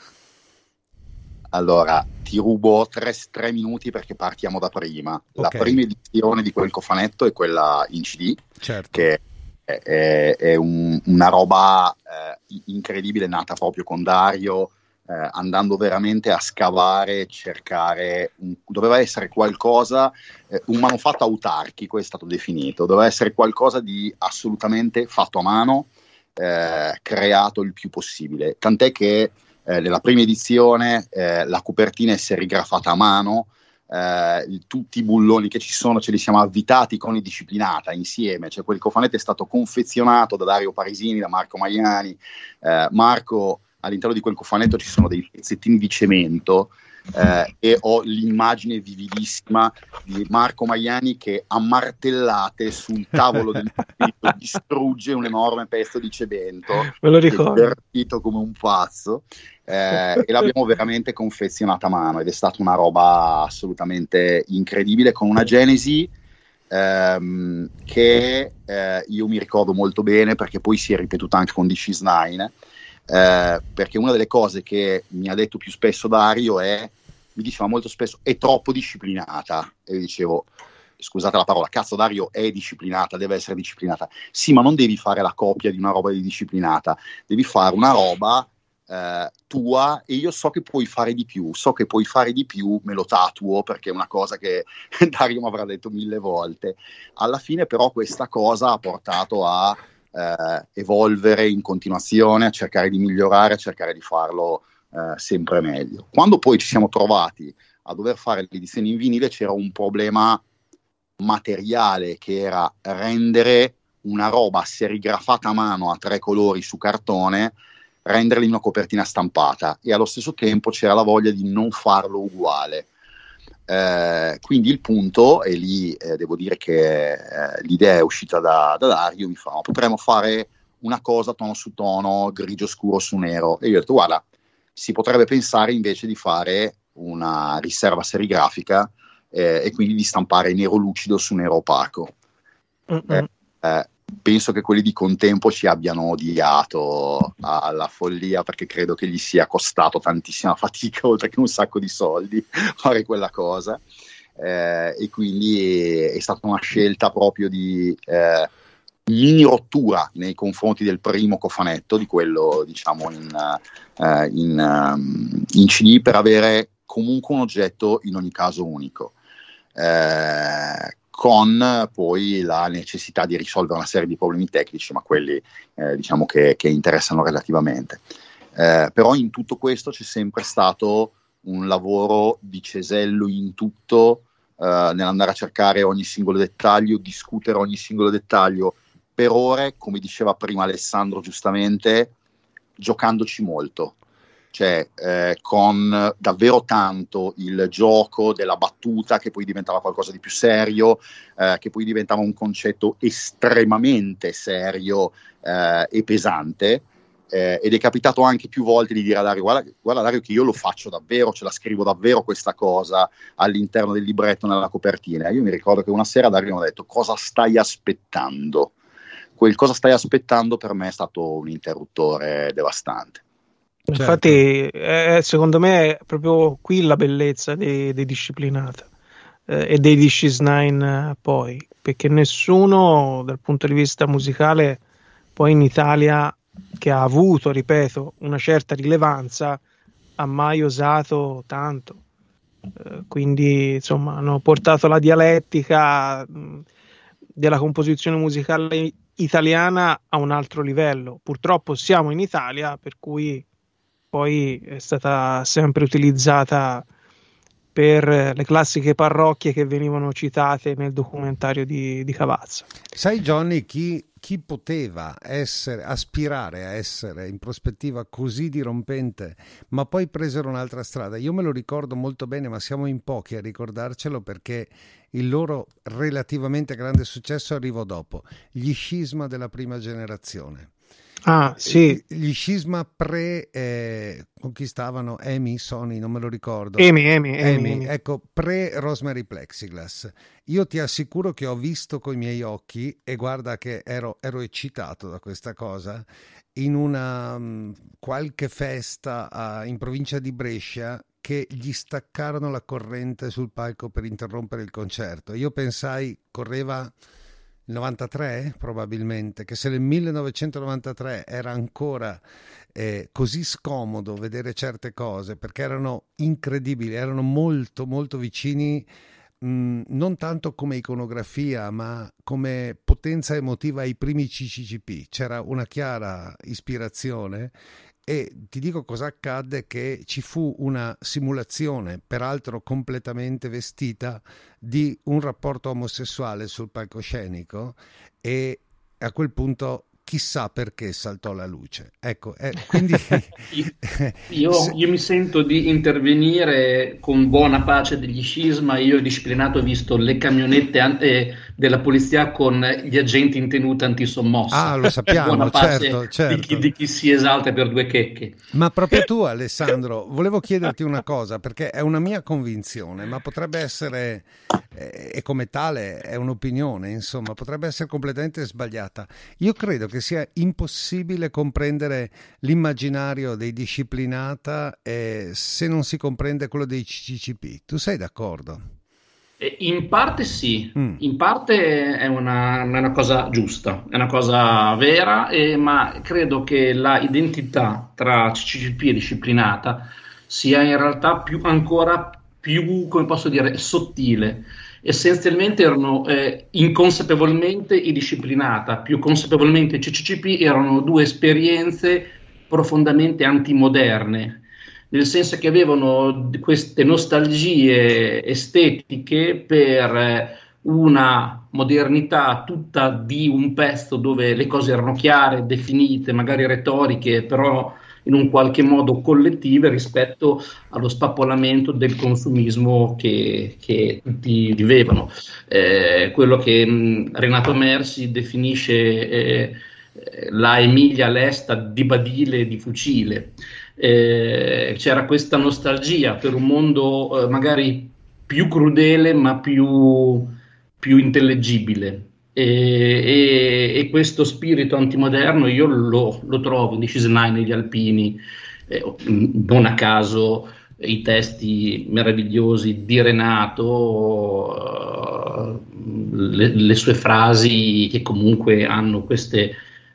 Allora, ti rubo tre, tre minuti perché partiamo da prima. Okay. La prima edizione di quel cofanetto è quella in CD, certo. che è, è, è un, una roba eh, incredibile, nata proprio con Dario, eh, andando veramente a scavare, cercare, un, doveva essere qualcosa, eh, un manufatto autarchico è stato definito, doveva essere qualcosa di assolutamente fatto a mano, eh, creato il più possibile. Tant'è che eh, nella prima edizione eh, la copertina è serigrafata a mano, eh, tutti i bulloni che ci sono ce li siamo avvitati con i disciplinata insieme, cioè quel cofanetto è stato confezionato da Dario Parisini, da Marco Maiani, eh, Marco all'interno di quel cofanetto ci sono dei pezzettini di cemento eh, e ho l'immagine vividissima di Marco Maiani che a martellate sul tavolo del marito distrugge un enorme pezzo di cemento. Me lo ricordo. Divertito come un pazzo eh, e l'abbiamo veramente confezionata a mano ed è stata una roba assolutamente incredibile con una genesi ehm, che eh, io mi ricordo molto bene perché poi si è ripetuta anche con DC's 9 eh, perché una delle cose che mi ha detto più spesso Dario è mi diceva molto spesso è troppo disciplinata e io dicevo scusate la parola, cazzo Dario è disciplinata, deve essere disciplinata. Sì, ma non devi fare la copia di una roba di disciplinata, devi fare una roba eh, tua e io so che puoi fare di più, so che puoi fare di più, me lo tatuo perché è una cosa che Dario mi avrà detto mille volte. Alla fine però questa cosa ha portato a eh, evolvere in continuazione, a cercare di migliorare, a cercare di farlo eh, sempre meglio. Quando poi ci siamo trovati a dover fare l'edizione in vinile c'era un problema materiale che era rendere una roba serigrafata a mano a tre colori su cartone renderli una copertina stampata e allo stesso tempo c'era la voglia di non farlo uguale. Eh, quindi il punto, e lì eh, devo dire che eh, l'idea è uscita da, da Dario, mi fa, no, potremmo fare una cosa tono su tono, grigio scuro su nero. E io ho detto, guarda, si potrebbe pensare invece di fare una riserva serigrafica eh, e quindi di stampare nero lucido su nero opaco. Mm-hmm penso che quelli di Contempo ci abbiano odiato alla follia perché credo che gli sia costato tantissima fatica oltre che un sacco di soldi fare quella cosa eh, e quindi è, è, stata una scelta proprio di eh, mini rottura nei confronti del primo cofanetto di quello diciamo in, eh, in, ehm, in CD per avere comunque un oggetto in ogni caso unico eh, con eh, poi la necessità di risolvere una serie di problemi tecnici, ma quelli eh, diciamo che, che, interessano relativamente. Eh, però in tutto questo c'è sempre stato un lavoro di cesello in tutto, eh, nell'andare a cercare ogni singolo dettaglio, discutere ogni singolo dettaglio per ore, come diceva prima Alessandro giustamente, giocandoci molto cioè eh, con davvero tanto il gioco della battuta che poi diventava qualcosa di più serio, eh, che poi diventava un concetto estremamente serio eh, e pesante. Eh, ed è capitato anche più volte di dire a Dario: guarda, guarda, Dario, che io lo faccio davvero, ce la scrivo davvero questa cosa all'interno del libretto, nella copertina. Io mi ricordo che una sera Dario mi ha detto: Cosa stai aspettando? Quel cosa stai aspettando per me è stato un interruttore devastante Certo. Infatti, è, secondo me, è proprio qui la bellezza dei, dei disciplinati eh, e dei DC9 eh, poi, perché nessuno dal punto di vista musicale poi in Italia che ha avuto, ripeto, una certa rilevanza, ha mai osato tanto. Eh, quindi, insomma, hanno portato la dialettica della composizione musicale italiana a un altro livello. Purtroppo siamo in Italia, per cui poi è stata sempre utilizzata per le classiche parrocchie che venivano citate nel documentario di, di Cavazza. Sai Johnny chi, chi poteva essere, aspirare a essere in prospettiva così dirompente, ma poi presero un'altra strada? Io me lo ricordo molto bene, ma siamo in pochi a ricordarcelo perché il loro relativamente grande successo arrivò dopo, gli scisma della prima generazione Ah, sì. Gli scisma pre eh, conquistavano Emi, Sony, non me lo ricordo. Emi, Emi, Emi. Ecco, pre Rosemary Plexiglas. Io ti assicuro che ho visto con i miei occhi e guarda che ero, ero eccitato da questa cosa in una mm, qualche festa a, in provincia di Brescia che gli staccarono la corrente sul palco per interrompere il concerto. Io pensai correva 93 probabilmente, che se nel 1993 era ancora eh, così scomodo vedere certe cose perché erano incredibili, erano molto molto vicini mh, mm, non tanto come iconografia ma come potenza emotiva ai primi CCCP, c'era una chiara ispirazione e ti dico cosa accadde che ci fu una simulazione, peraltro completamente vestita, di un rapporto omosessuale sul palcoscenico e a quel punto chissà perché saltò la luce. Ecco, eh, quindi... io, io, mi sento di intervenire con buona pace degli scisma, io ho disciplinato, ho visto le camionette an- eh, della polizia con gli agenti in tenuta antisommossa. Ah, lo sappiamo, buona certo, certo. Di chi, certo. di chi si esalta per due checche. Ma proprio tu, Alessandro, volevo chiederti una cosa, perché è una mia convinzione, ma potrebbe essere, eh, e come tale è un'opinione, insomma, potrebbe essere completamente sbagliata. Io credo che che sia impossibile comprendere l'immaginario dei disciplinata eh, se non si comprende quello dei CCCP. Tu sei d'accordo? Eh, in parte sì, mm. in parte è una, una, cosa giusta, è una cosa vera, e, eh, ma credo che la identità tra CCCP e disciplinata sia in realtà più, ancora più, come posso dire, sottile essenzialmente erano eh, inconsapevolmente e disciplinata, più consapevolmente CCCP erano due esperienze profondamente antimoderne, nel senso che avevano queste nostalgie estetiche per eh, una modernità tutta di un pezzo dove le cose erano chiare, definite, magari retoriche, però in un qualche modo collettive rispetto allo spappolamento del consumismo che, che tutti vivevano. Eh, quello che mh, mm, Renato Mersi definisce eh, la Emilia Lesta di badile e di fucile. Eh, c'era questa nostalgia per un mondo eh, magari più crudele ma più, più intellegibile. E, e, e questo spirito antimoderno io lo, lo trovo di Cisnai negli Alpini, eh, non a caso i testi meravigliosi di Renato, eh, le, le sue frasi che comunque hanno queste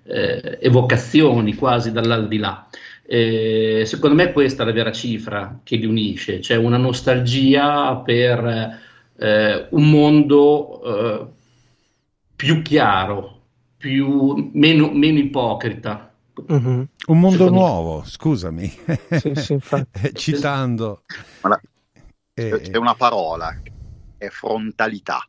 eh, evocazioni quasi dall'aldilà. Eh, secondo me questa è la vera cifra che li unisce, c'è cioè una nostalgia per eh, un mondo eh, più chiaro, più, meno, meno ipocrita. Mm-hmm. Un mondo Secondo nuovo, me. scusami, sì, sì, eh, citando. La, eh, c'è una parola, è frontalità.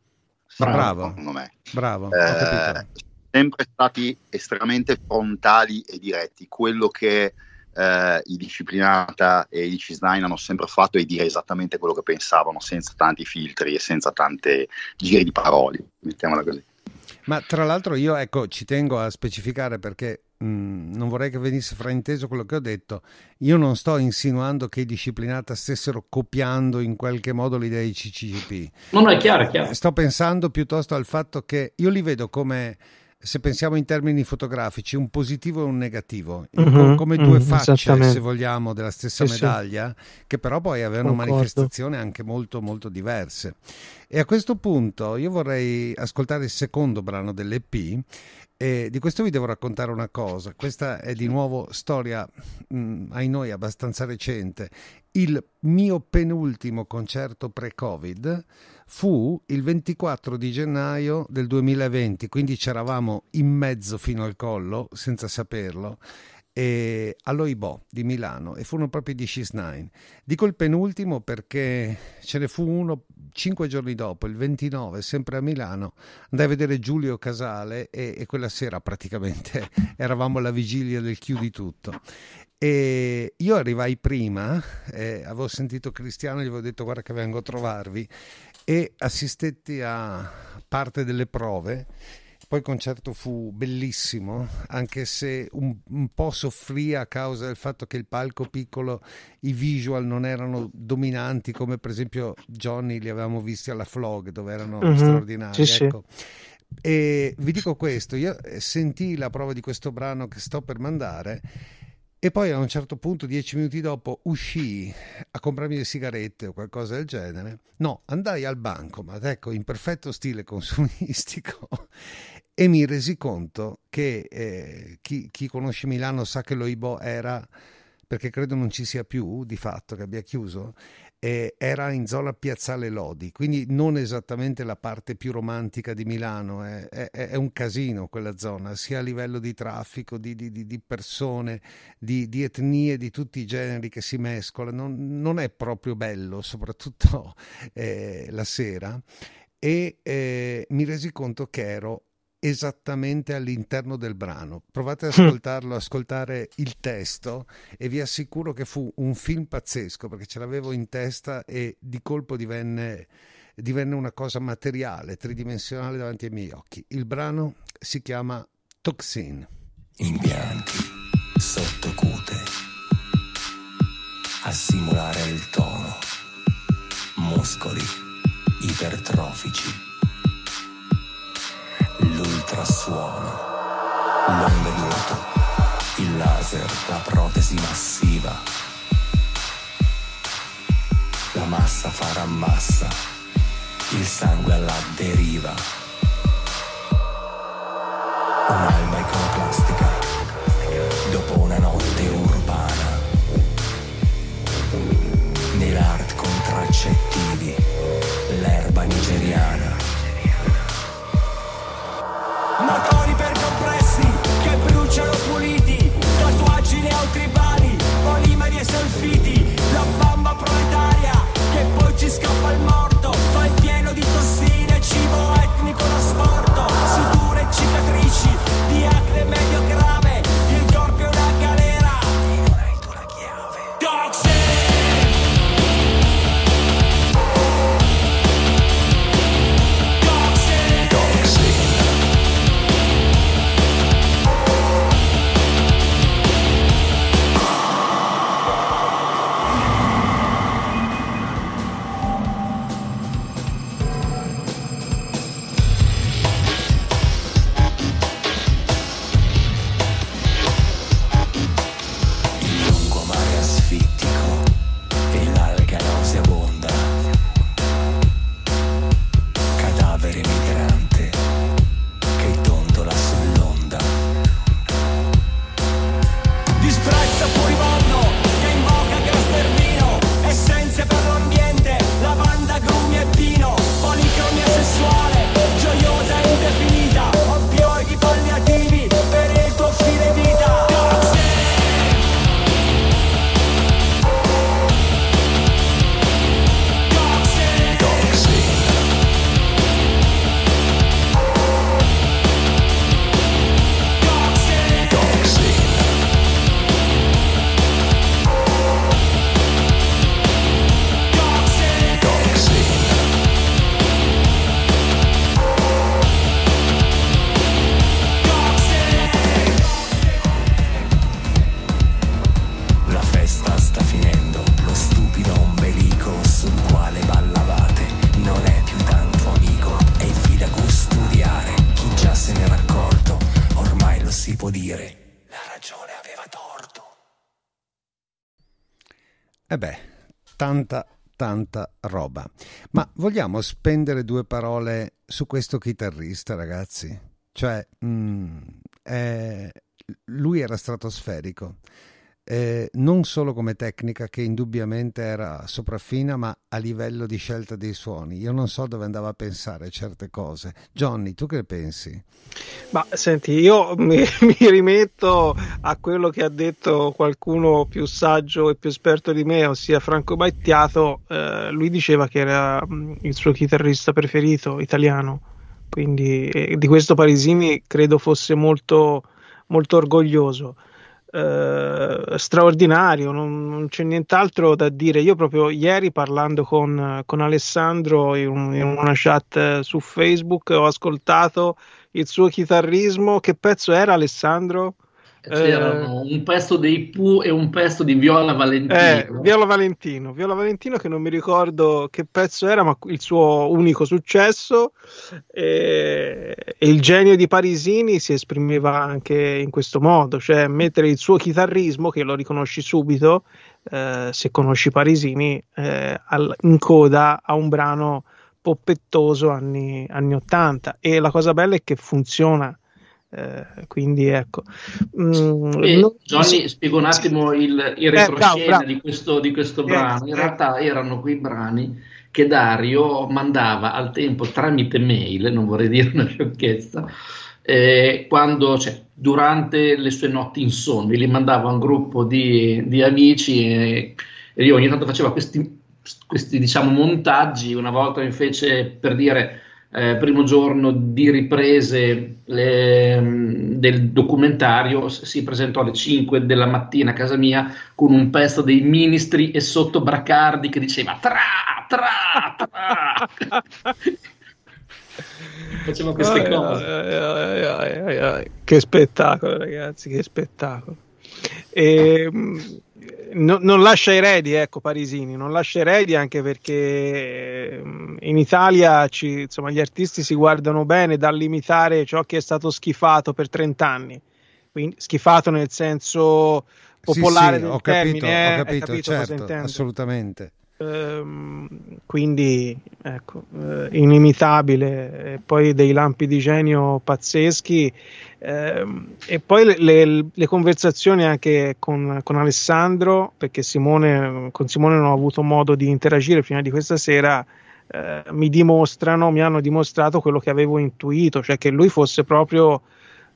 Bravo, secondo me. Bravo, eh, sempre stati estremamente frontali e diretti. Quello che eh, i Disciplinata e i Cisnine hanno sempre fatto è dire esattamente quello che pensavano, senza tanti filtri e senza tanti giri di parole, mettiamola così. Ma tra l'altro io ecco, ci tengo a specificare perché mm, non vorrei che venisse frainteso quello che ho detto. Io non sto insinuando che i disciplinata stessero copiando in qualche modo l'idea di CCCP. no, è chiaro, è chiaro. Sto pensando piuttosto al fatto che io li vedo come se pensiamo in termini fotografici, un positivo e un negativo, mm-hmm, come due mm, facce, se vogliamo, della stessa sì, medaglia, sì. che però poi avevano manifestazioni anche molto, molto diverse. E a questo punto io vorrei ascoltare il secondo brano dell'EP e di questo vi devo raccontare una cosa. Questa è di nuovo storia, mh, mm, ai noi, abbastanza recente. Il mio penultimo concerto pre-Covid fu il 24 di gennaio del 2020, quindi c'eravamo in mezzo fino al collo, senza saperlo, e all'Oibò di Milano e furono proprio gli DC9. Dico il penultimo perché ce ne fu uno cinque giorni dopo, il 29, sempre a Milano, andai a vedere Giulio Casale e, e quella sera praticamente eravamo alla vigilia del chiudi tutto. E io arrivai prima, eh, avevo sentito Cristiano e gli avevo detto guarda che vengo a trovarvi e assistetti a parte delle prove. Poi il concerto fu bellissimo, anche se un, un, po' soffrì a causa del fatto che il palco piccolo, i visual non erano dominanti, come per esempio Johnny li avevamo visti alla Flog, dove erano mm-hmm. straordinari. Sì, ecco. sì. E vi dico questo, io sentì la prova di questo brano che sto per mandare e poi a un certo punto, dieci minuti dopo, uscii a comprarmi le sigarette o qualcosa del genere. No, andai al banco, ma ecco, in perfetto stile consumistico, e mi resi conto che eh, chi, chi, conosce Milano sa che l'Oibo era, perché credo non ci sia più di fatto, che abbia chiuso, eh, era in zona Piazzale Lodi, quindi non esattamente la parte più romantica di Milano, eh. è, è, un casino quella zona, sia a livello di traffico, di, di, di persone, di, di, etnie di tutti i generi che si mescolano, non, è proprio bello, soprattutto eh, la sera. E eh, mi resi conto che ero esattamente all'interno del brano. Provate ad ascoltarlo, ascoltare il testo e vi assicuro che fu un film pazzesco perché ce l'avevo in testa e di colpo divenne, divenne una cosa materiale, tridimensionale davanti ai miei occhi. Il brano si chiama Toxin. Impianti cute a simulare il tono, muscoli ipertrofici ultrasuono, l'onde vuoto, il laser, la protesi massiva. La massa farà massa, il sangue alla deriva. Un Un'alba iconica escapa my mar. tanta tanta roba. Ma vogliamo spendere due parole su questo chitarrista, ragazzi? Cioè, mh, mm, eh, lui era stratosferico eh, non solo come tecnica che indubbiamente era sopraffina, ma a livello di scelta dei suoni. Io non so dove andava a pensare certe cose. Johnny, tu che pensi? Ma senti, io mi, mi rimetto a quello che ha detto qualcuno più saggio e più esperto di me, ossia Franco Battiato. Eh, lui diceva che era mm, il suo chitarrista preferito italiano. Quindi eh, di questo Parisini credo fosse molto, molto orgoglioso. Eh, straordinario, non, non, c'è nient'altro da dire. Io proprio ieri parlando con, con Alessandro in, in, una chat su Facebook ho ascoltato il suo chitarrismo. Che pezzo era Alessandro? C'erano eh, un pezzo dei Pooh e un pezzo di Viola Valentino. Eh, Viola Valentino. Viola Valentino che non mi ricordo che pezzo era, ma il suo unico successo. E, e il genio di Parisini si esprimeva anche in questo modo, cioè mettere il suo chitarrismo, che lo riconosci subito, eh, se conosci Parisini, eh, al, in coda a un brano poppettoso anni, anni 80. E la cosa bella è che funziona eh, quindi ecco. Mm, non... Johnny, spiego un attimo il, il eh, retroscena eh, no, di questo, di questo eh, brano. In realtà erano quei brani che Dario mandava al tempo tramite mail, non vorrei dire una sciocchezza, eh, quando, cioè, durante le sue notti insonni, li mandava a un gruppo di, di amici e, e, io ogni tanto faceva questi, questi diciamo, montaggi, una volta mi fece per dire eh, primo giorno di riprese le, mm, del documentario si presentò alle 5 della mattina a casa mia con un pezzo dei ministri e sotto Bracardi che diceva tra tra tra faceva queste ai, cose ai, ai, che spettacolo ragazzi che spettacolo e, ehm, no, non lascia eredi, ecco Parisini, non lascia eredi anche perché ehm, in Italia ci, insomma, gli artisti si guardano bene dal limitare ciò che è stato schifato per 30 anni, quindi schifato nel senso popolare sì, sì, del ho termine, capito, eh, ho capito, capito certo, assolutamente. Ehm, quindi ecco, eh, inimitabile, e poi dei lampi di genio pazzeschi Ehm, e poi le, le, le, conversazioni anche con, con Alessandro, perché Simone, con Simone non ho avuto modo di interagire prima di questa sera, eh, mi dimostrano, mi hanno dimostrato quello che avevo intuito, cioè che lui fosse proprio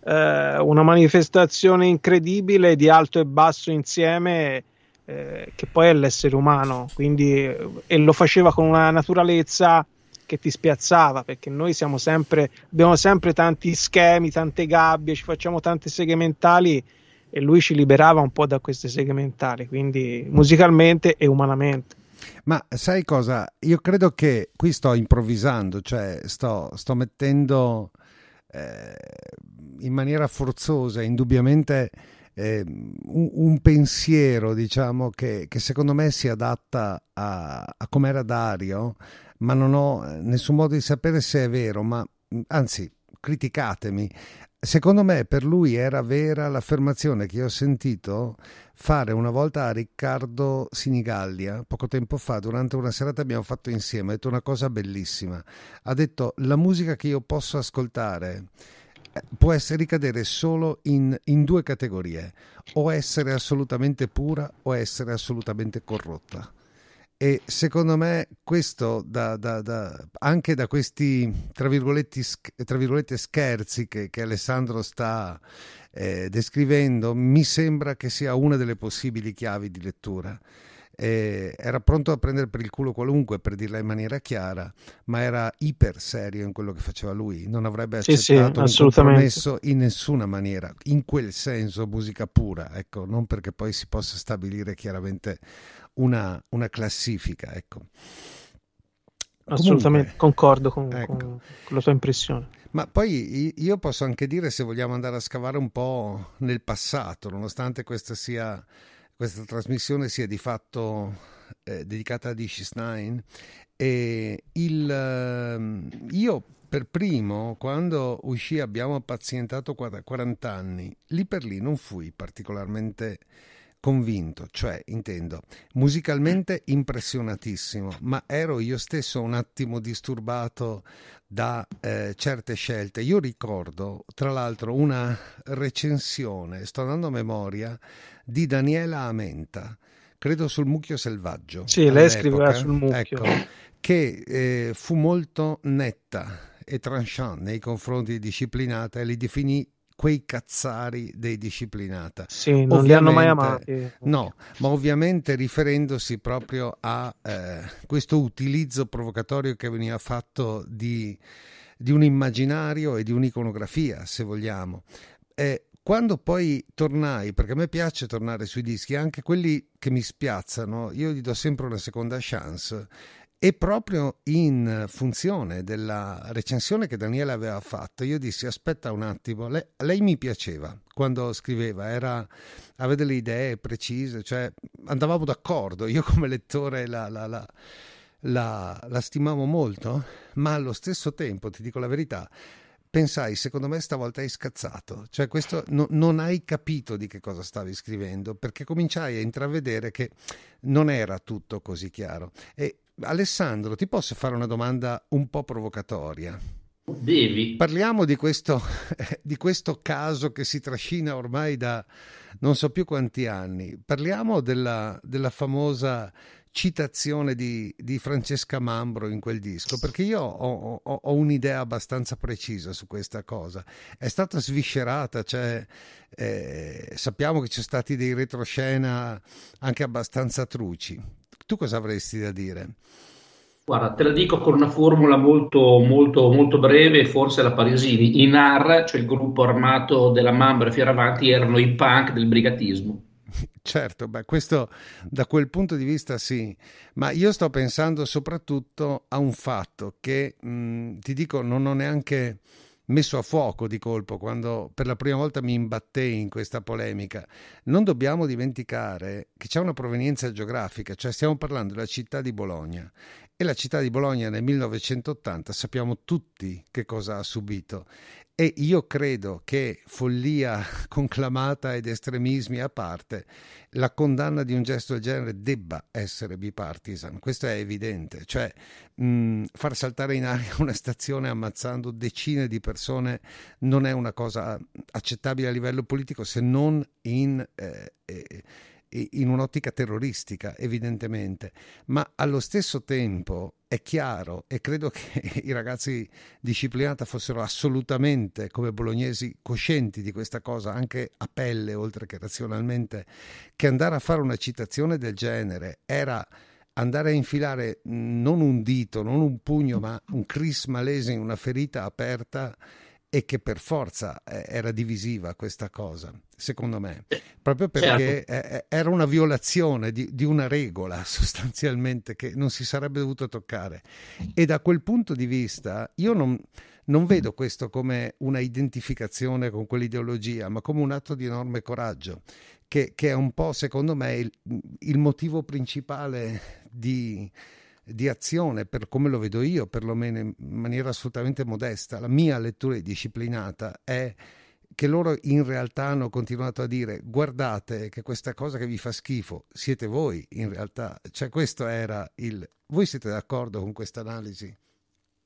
eh, una manifestazione incredibile di alto e basso insieme. Eh, che poi è l'essere umano, quindi, e lo faceva con una naturalezza che ti spiazzava, perché noi siamo sempre, abbiamo sempre tanti schemi, tante gabbie, ci facciamo tante segmentali e lui ci liberava un po' da queste segmentali, quindi musicalmente e umanamente. Ma sai cosa? Io credo che qui sto improvvisando, cioè sto, sto mettendo eh, in maniera forzosa, indubbiamente, eh, un, un, pensiero, diciamo, che, che, secondo me si adatta a, a era Dario, ma non ho eh, nessun modo di sapere se è vero, ma mm, anzi, criticatemi. Secondo me per lui era vera l'affermazione che ho sentito fare una volta a Riccardo Sinigallia, poco tempo fa, durante una serata abbiamo fatto insieme, ha detto una cosa bellissima. Ha detto la musica che io posso ascoltare eh, può essere, ricadere solo in, in due categorie, o essere assolutamente pura o essere assolutamente corrotta. E secondo me questo, da, da, da, anche da questi tra, tra virgolette, scherzi che, che Alessandro sta eh, descrivendo, mi sembra che sia una delle possibili chiavi di lettura eh, era pronto a prendere per il culo qualunque, per dirla in maniera chiara, ma era iper serio in quello che faceva lui, non avrebbe accettato sì, sì, un compromesso in nessuna maniera, in quel senso musica pura, ecco, non perché poi si possa stabilire chiaramente una, una classifica, ecco. Assolutamente, Comunque, concordo con, ecco. con la tua impressione. Ma poi io posso anche dire, se vogliamo andare a scavare un po' nel passato, nonostante questa sia questa trasmissione sia di fatto eh, dedicata a DC Stein. E ehm, io per primo, quando uscì, abbiamo pazientato 40 anni, lì per lì non fui particolarmente convinto, cioè intendo musicalmente impressionatissimo, ma ero io stesso un attimo disturbato da eh, certe scelte. Io ricordo, tra l'altro, una recensione, sto andando a memoria, di Daniela Amenta, credo sul Mucchio Selvaggio. Sì, lei scriveva sul Mucchio. Ecco, che eh, fu molto netta e tranchant nei confronti di Disciplinata e li definì quei cazzari dei disciplinata. Sì, non ovviamente, li hanno mai amati. No, ma ovviamente riferendosi proprio a eh, questo utilizzo provocatorio che veniva fatto di, di un immaginario e di un'iconografia, se vogliamo. Eh, quando poi tornai, perché a me piace tornare sui dischi, anche quelli che mi spiazzano, io gli do sempre una seconda chance e proprio in funzione della recensione che Daniele aveva fatto, io dissi: Aspetta un attimo, lei, lei mi piaceva quando scriveva, era, aveva delle idee precise, cioè andavamo d'accordo. Io come lettore la, la, la, la stimavo molto, ma allo stesso tempo, ti dico la verità, pensai, secondo me stavolta hai scazzato, cioè questo no, non hai capito di che cosa stavi scrivendo, perché cominciai a intravedere che non era tutto così chiaro. E Alessandro, ti posso fare una domanda un po' provocatoria? Devi. Parliamo di questo, di questo caso che si trascina ormai da non so più quanti anni. Parliamo della, della famosa citazione di, di, Francesca Mambro in quel disco, perché io ho, ho, ho, un'idea abbastanza precisa su questa cosa. È stata sviscerata, cioè, eh, sappiamo che ci sono stati dei retroscena anche abbastanza truci. Tu cosa avresti da dire? Guarda, te la dico con una formula molto, molto, molto breve, forse la Parisini. I NAR, cioè il gruppo armato della Mambra e Fioravanti, erano i punk del brigatismo. Certo, beh, questo da quel punto di vista sì, ma io sto pensando soprattutto a un fatto che mh, ti dico non ho neanche messo a fuoco di colpo quando per la prima volta mi imbattei in questa polemica. Non dobbiamo dimenticare che c'è una provenienza geografica, cioè stiamo parlando della città di Bologna e la città di Bologna nel 1980 sappiamo tutti che cosa ha subito e io credo che, follia conclamata ed estremismi a parte, la condanna di un gesto del genere debba essere bipartisan. Questo è evidente. Cioè, mh, mm, far saltare in aria una stazione ammazzando decine di persone non è una cosa accettabile a livello politico se non in... Eh, eh, in un'ottica terroristica, evidentemente, ma allo stesso tempo è chiaro e credo che i ragazzi disciplinata fossero assolutamente come bolognesi coscienti di questa cosa anche a pelle oltre che razionalmente che andare a fare una citazione del genere era andare a infilare non un dito, non un pugno, ma un Chris Malese in una ferita aperta e che per forza eh, era divisiva questa cosa secondo me, eh, proprio perché certo. era una violazione di, di, una regola sostanzialmente che non si sarebbe dovuto toccare. E da quel punto di vista io non, non vedo questo come una identificazione con quell'ideologia, ma come un atto di enorme coraggio, che, che è un po' secondo me il, il motivo principale di, di azione, per come lo vedo io, perlomeno in maniera assolutamente modesta, la mia lettura disciplinata è che loro in realtà hanno continuato a dire guardate che questa cosa che vi fa schifo siete voi in realtà, cioè questo era il... Voi siete d'accordo con questa analisi?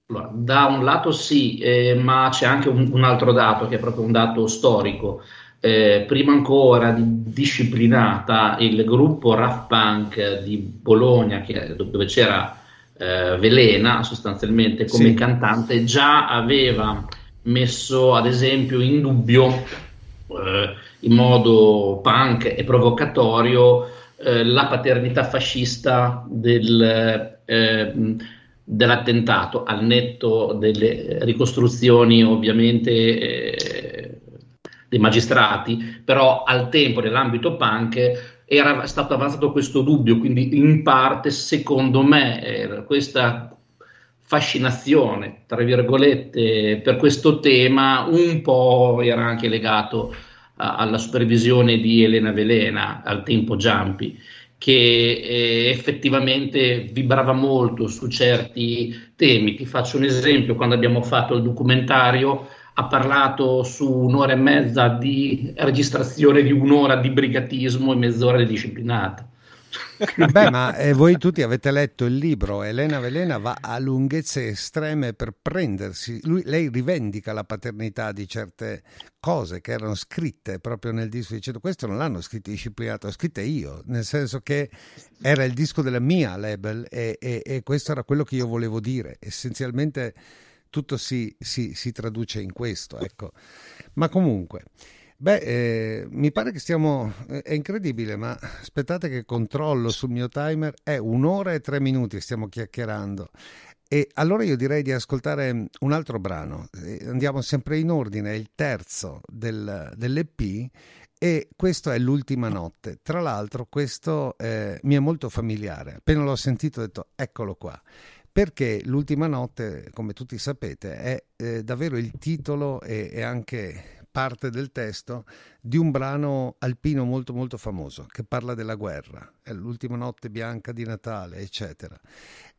Da un lato sì, eh, ma c'è anche un, un, altro dato che è proprio un dato storico. Eh, prima ancora di disciplinata il gruppo Raff Punk di Bologna, che, dove c'era eh, Velena sostanzialmente come sì. cantante, già aveva messo ad esempio in dubbio eh, in modo punk e provocatorio eh, la paternità fascista del, eh, dell'attentato, al netto delle ricostruzioni ovviamente eh, dei magistrati, però al tempo nell'ambito punk era stato avanzato questo dubbio, quindi in parte secondo me eh, questa fascinazione, tra virgolette, per questo tema, un po' era anche legato a, alla supervisione di Elena Velena, al tempo Giampi, che eh, effettivamente vibrava molto su certi temi. Ti faccio un esempio, quando abbiamo fatto il documentario ha parlato su un'ora e mezza di registrazione di un'ora di brigatismo e mezz'ora di disciplinata. Beh, ma eh, voi tutti avete letto il libro Elena Velena va a lunghezze estreme per prendersi. Lui, lei rivendica la paternità di certe cose che erano scritte proprio nel disco dicendo questo non l'hanno scritto disciplinato, l'ho scritto io, nel senso che era il disco della mia label e, e, e questo era quello che io volevo dire. Essenzialmente tutto si, si, si traduce in questo, ecco. Ma comunque... Beh, eh, mi pare che stiamo... Eh, è incredibile, ma aspettate che controllo sul mio timer. È un'ora e tre minuti che stiamo chiacchierando. E allora io direi di ascoltare mm, un altro brano. Eh, andiamo sempre in ordine, è il terzo del, dell'EP e questo è L'ultima notte. Tra l'altro questo eh, mi è molto familiare. Appena l'ho sentito ho detto eccolo qua. Perché L'ultima notte, come tutti sapete, è eh, davvero il titolo e anche parte del testo di un brano alpino molto molto famoso che parla della guerra, è eh, l'ultima notte bianca di Natale, eccetera.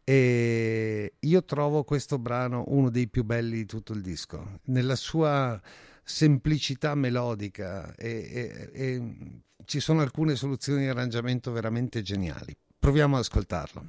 E io trovo questo brano uno dei più belli di tutto il disco, nella sua semplicità melodica e, e, e ci sono alcune soluzioni di arrangiamento veramente geniali. Proviamo ad ascoltarlo.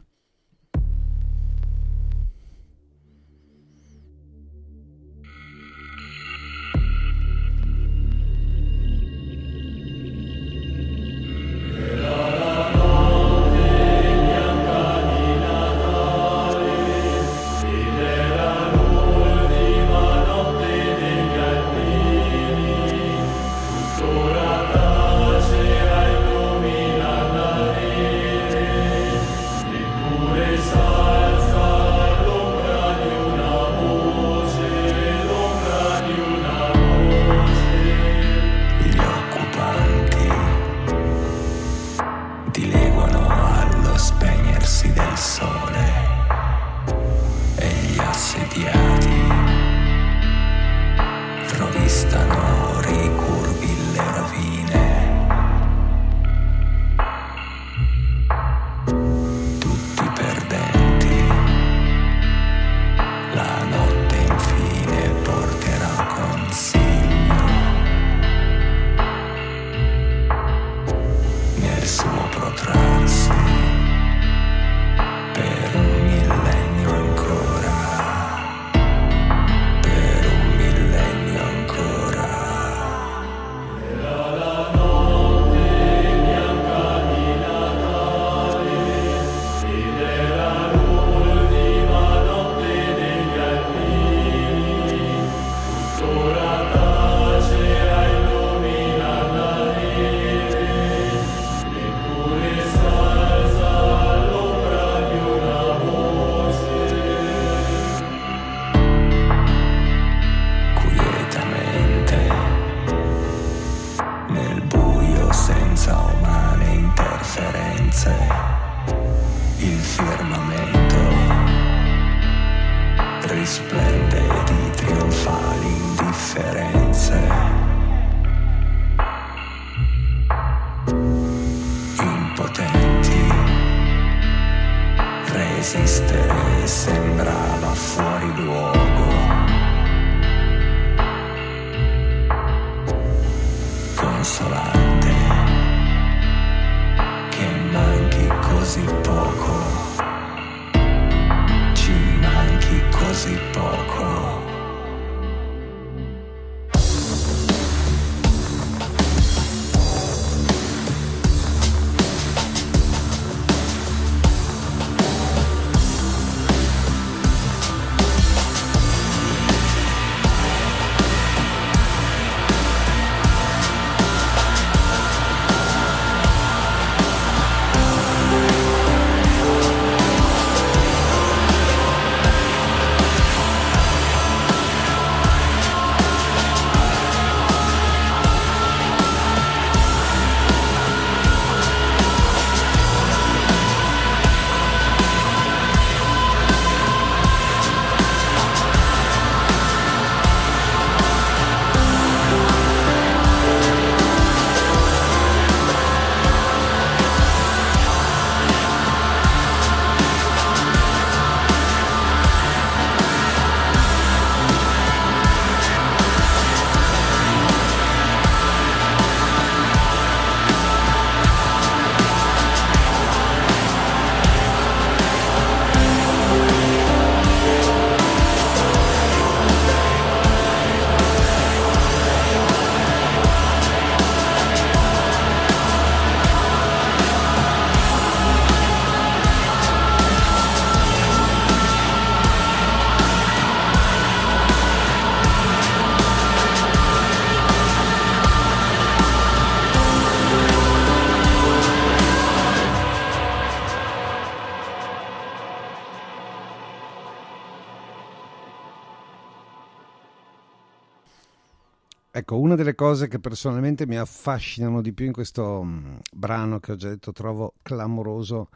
Ecco, una delle cose che personalmente mi affascinano di più in questo mm, brano che ho già detto trovo clamoroso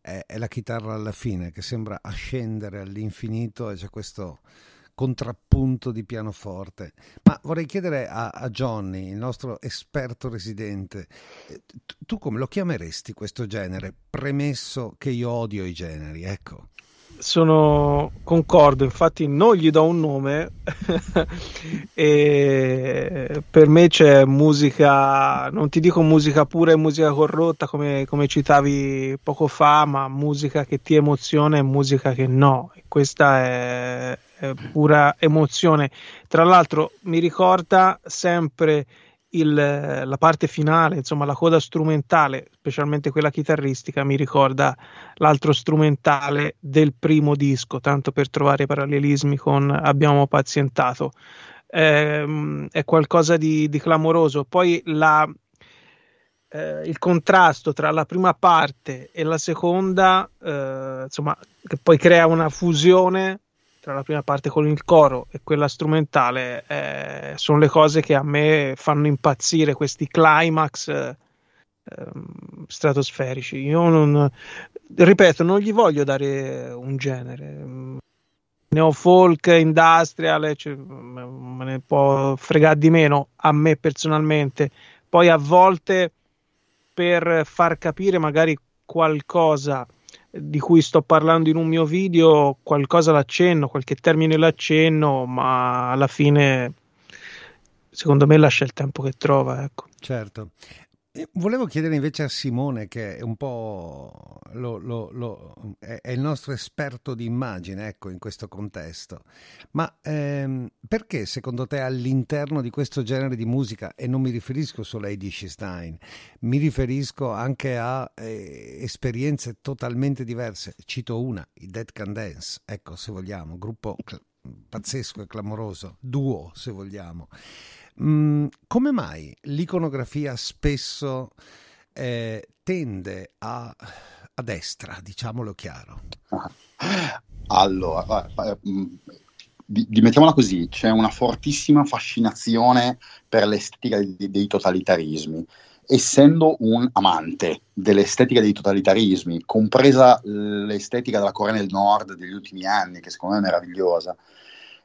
è, è la chitarra alla fine che sembra ascendere all'infinito e c'è questo contrappunto di pianoforte. Ma vorrei chiedere a, a Johnny, il nostro esperto residente, eh, tu come lo chiameresti questo genere? Premesso che io odio i generi, ecco sono concordo, infatti non gli do un nome, e per me c'è musica, non ti dico musica pura e musica corrotta come, come citavi poco fa, ma musica che ti emoziona e musica che no, questa è, è pura emozione. Tra l'altro mi ricorda sempre il, la parte finale, insomma la coda strumentale, specialmente quella chitarristica, mi ricorda l'altro strumentale del primo disco, tanto per trovare parallelismi con Abbiamo pazientato. Eh, è qualcosa di, di clamoroso. Poi la, eh, il contrasto tra la prima parte e la seconda, eh, insomma, che poi crea una fusione tra la prima parte con il coro e quella strumentale eh, sono le cose che a me fanno impazzire questi climax eh, ehm, stratosferici. Io non, ripeto, non gli voglio dare un genere. Neo folk, industrial, eh, cioè, me ne può fregare di meno a me personalmente. Poi a volte per far capire magari qualcosa di cui sto parlando in un mio video, qualcosa l'accenno, qualche termine l'accenno, ma alla fine secondo me lascia il tempo che trova. Ecco. Certo. Volevo chiedere invece a Simone, che è un po' lo, lo, lo, è il nostro esperto di immagine, ecco, in questo contesto. Ma ehm, perché secondo te all'interno di questo genere di musica, e non mi riferisco solo ai Dishi Stein, mi riferisco anche a eh, esperienze totalmente diverse. Cito una, i Dead Can Dance, ecco, se vogliamo, gruppo pazzesco e clamoroso, duo, se vogliamo. Mm, come mai l'iconografia spesso eh, tende a, a, destra, diciamolo chiaro? Allora, mm, dimettiamola così, c'è una fortissima fascinazione per l'estetica dei, dei totalitarismi essendo un amante dell'estetica dei totalitarismi, compresa l'estetica della Corea del Nord degli ultimi anni, che secondo me è meravigliosa,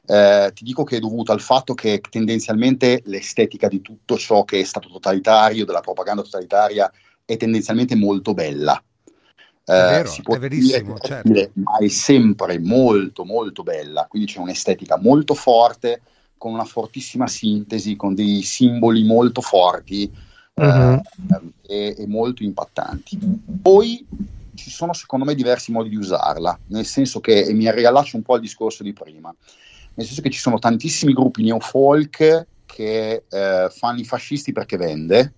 eh, ti dico che è dovuto al fatto che tendenzialmente l'estetica di tutto ciò che è stato totalitario, della propaganda totalitaria, è tendenzialmente molto bella. Eh, è vero, è verissimo, dire, certo. dire, ma è sempre molto molto bella, quindi c'è un'estetica molto forte, con una fortissima sintesi, con dei simboli molto forti mm-hmm. eh, mhm. e, e molto impattanti. Poi ci sono secondo me diversi modi di usarla, nel senso che, mi riallaccio un po' al discorso di prima, nel senso che ci sono tantissimi gruppi neofolk che eh, fanno i fascisti perché vende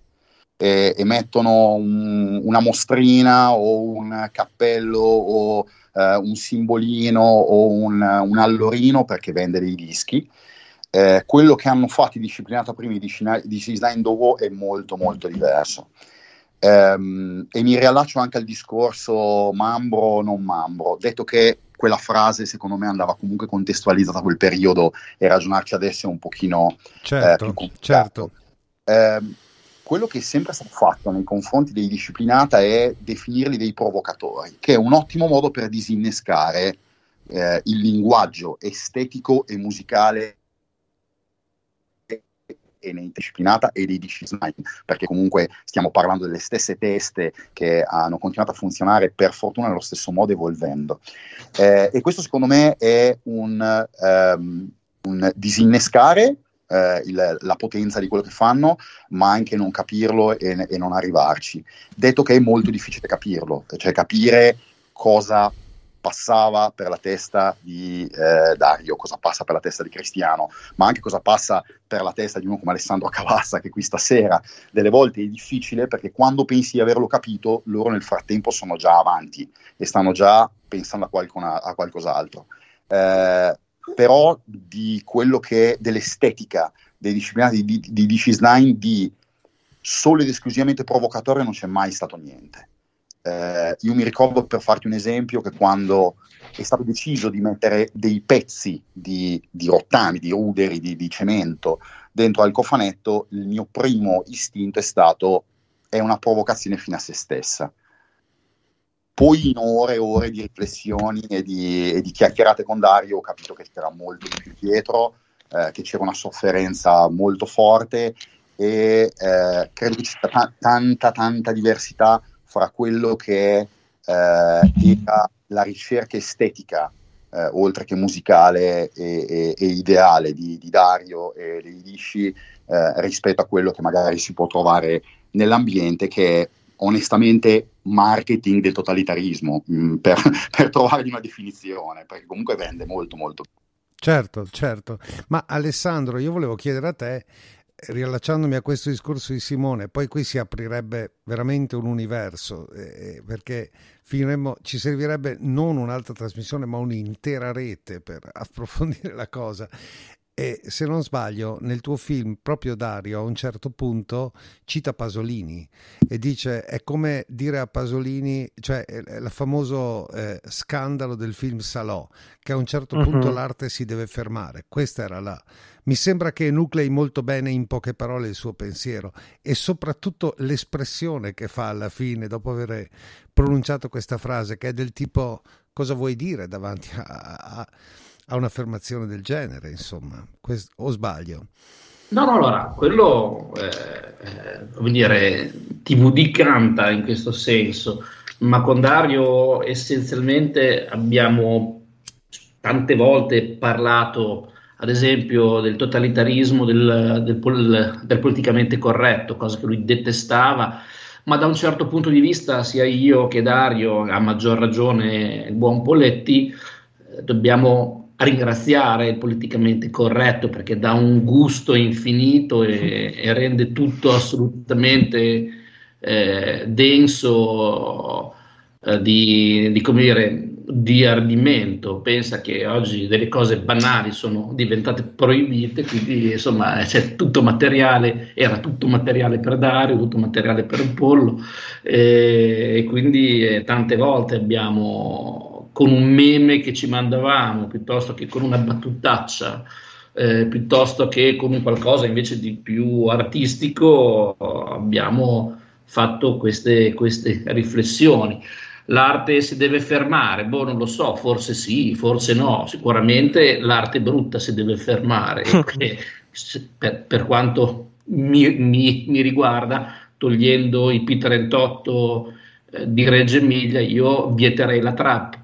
e, e mettono un, una mostrina o un cappello o eh, un simbolino o un, un, allorino perché vende dei dischi. Eh, quello che hanno fatto i disciplinata prima di Design Dovo è molto molto diverso. Ehm, e mi riallaccio anche al discorso mambro o non mambro, detto che quella frase secondo me andava comunque contestualizzata a quel periodo e ragionarci adesso è un pochino eh, certo, eh, più certo. Eh, quello che è sempre stato fatto nei confronti dei disciplinata è definirli dei provocatori, che è un ottimo modo per disinnescare eh, il linguaggio estetico e musicale e Eneite Spinata e dei DC perché comunque stiamo parlando delle stesse teste che hanno continuato a funzionare per fortuna nello stesso modo evolvendo. Eh, e questo secondo me è un, um, un disinnescare eh, il, la potenza di quello che fanno, ma anche non capirlo e, e non arrivarci. Detto che è molto difficile capirlo, cioè capire cosa passava per la testa di eh, Dario, cosa passa per la testa di Cristiano, ma anche cosa passa per la testa di uno come Alessandro Cavassa che qui stasera delle volte è difficile perché quando pensi di averlo capito loro nel frattempo sono già avanti e stanno già pensando a, qualcuna, a qualcos'altro. Eh, però di quello che è dell'estetica dei disciplinati di DC9 di, di solo ed esclusivamente provocatorio non c'è mai stato niente. Eh, io mi ricordo, per farti un esempio, che quando è stato deciso di mettere dei pezzi di, di rottami, di ruderi, di, di, cemento dentro al cofanetto, il mio primo istinto è stato è una provocazione fino a se stessa. Poi in ore e ore di riflessioni e di, e di chiacchierate con Dario ho capito che c'era molto di più dietro, eh, che c'era una sofferenza molto forte e eh, credo che ci t- tanta, tanta diversità fra quello che era eh, la ricerca estetica eh, oltre che musicale e, e, e ideale di, di, Dario e dei Lisci eh, rispetto a quello che magari si può trovare nell'ambiente che è onestamente marketing del totalitarismo mh, mm, per, per trovargli una definizione perché comunque vende molto molto Certo, certo. Ma Alessandro, io volevo chiedere a te, riallacciandomi a questo discorso di Simone, poi qui si aprirebbe veramente un universo, eh, eh perché finiremmo, ci servirebbe non un'altra trasmissione, ma un'intera rete per approfondire la cosa. E se non sbaglio, nel tuo film, proprio Dario, a un certo punto cita Pasolini e dice: È come dire a Pasolini, cioè il eh, eh, famoso eh, scandalo del film Salò, che a un certo punto uh-huh. l'arte si deve fermare. Questa era la, mi sembra che nuclei molto bene in poche parole il suo pensiero e soprattutto l'espressione che fa alla fine dopo aver pronunciato questa frase che è del tipo cosa vuoi dire davanti a, a, a un'affermazione del genere, insomma, Questo, o sbaglio? No, no, allora, quello, eh, eh come dire, TVD canta in questo senso, ma con Dario essenzialmente abbiamo tante volte parlato ad esempio del totalitarismo, del, del, del politicamente corretto, cosa che lui detestava, ma da un certo punto di vista sia io che Dario, a maggior ragione il buon Poletti, eh, dobbiamo ringraziare il politicamente corretto perché dà un gusto infinito e, e rende tutto assolutamente eh, denso eh, di, di, come dire, di ardimento, pensa che oggi delle cose banali sono diventate proibite, quindi insomma c'è tutto materiale, era tutto materiale per Dario, tutto materiale per un Pollo eh, e quindi eh, tante volte abbiamo con un meme che ci mandavamo piuttosto che con una battutaccia eh, piuttosto che con un qualcosa invece di più artistico abbiamo fatto queste, queste riflessioni l'arte si deve fermare, boh non lo so, forse sì, forse no, sicuramente l'arte brutta si deve fermare, e, per, per, quanto mi, mi, mi, riguarda, togliendo i P38 eh, di Reggio Emilia, io vieterei la trap.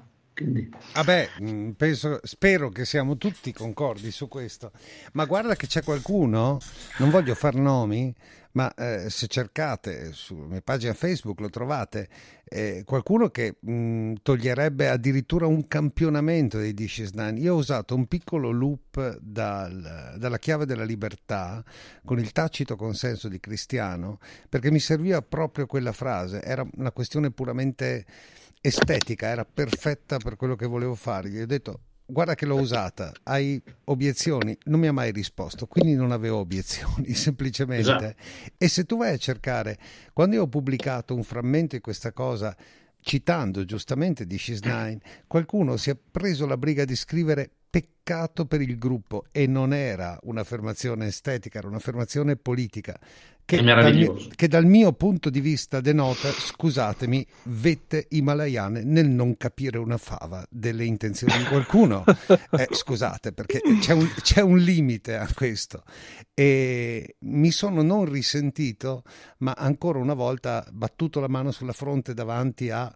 Vabbè, mm, penso, spero che siamo tutti concordi su questo, ma guarda che c'è qualcuno, non voglio far nomi, ma eh, se cercate sulla mia pagina Facebook lo trovate, eh, qualcuno che mh, mm, toglierebbe addirittura un campionamento dei Dishes Nine. Io ho usato un piccolo loop dal, dalla chiave della libertà con il tacito consenso di Cristiano perché mi serviva proprio quella frase, era una questione puramente estetica, era perfetta per quello che volevo fare. Gli ho detto guarda che l'ho usata, hai obiezioni? Non mi ha mai risposto, quindi non avevo obiezioni, semplicemente. Esatto. E se tu vai a cercare, quando io ho pubblicato un frammento di questa cosa, citando giustamente di Scis9, qualcuno si è preso la briga di scrivere peccato per il gruppo e non era un'affermazione estetica, era un'affermazione politica che dal, mio, che dal mio punto di vista denota, scusatemi, vette himalayane nel non capire una fava delle intenzioni di qualcuno. Eh, scusate, perché c'è un, c'è un, limite a questo. E mi sono non risentito, ma ancora una volta battuto la mano sulla fronte davanti a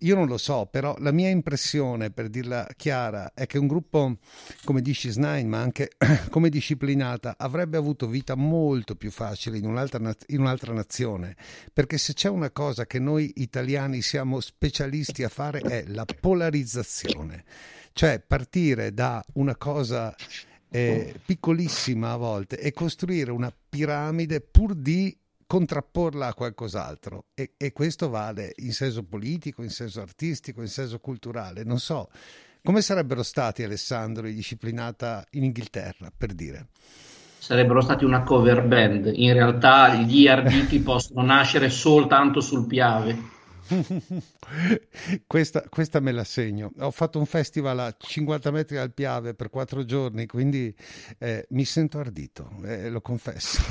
io non lo so, però la mia impressione, per dirla chiara, è che un gruppo come di Snine, ma anche come disciplinata, avrebbe avuto vita molto più facile in un'altra, in un'altra nazione. Perché se c'è una cosa che noi italiani siamo specialisti a fare è la polarizzazione, cioè partire da una cosa eh, piccolissima a volte e costruire una piramide pur di contrapporla a qualcos'altro e, e questo vale in senso politico, in senso artistico, in senso culturale, non so. Come sarebbero stati Alessandro e Disciplinata in Inghilterra, per dire? Sarebbero stati una cover band, in realtà gli arditi possono nascere soltanto sul Piave. questa, questa, me la segno. Ho fatto un festival a 50 metri al Piave per quattro giorni, quindi eh, mi sento ardito, eh, lo confesso.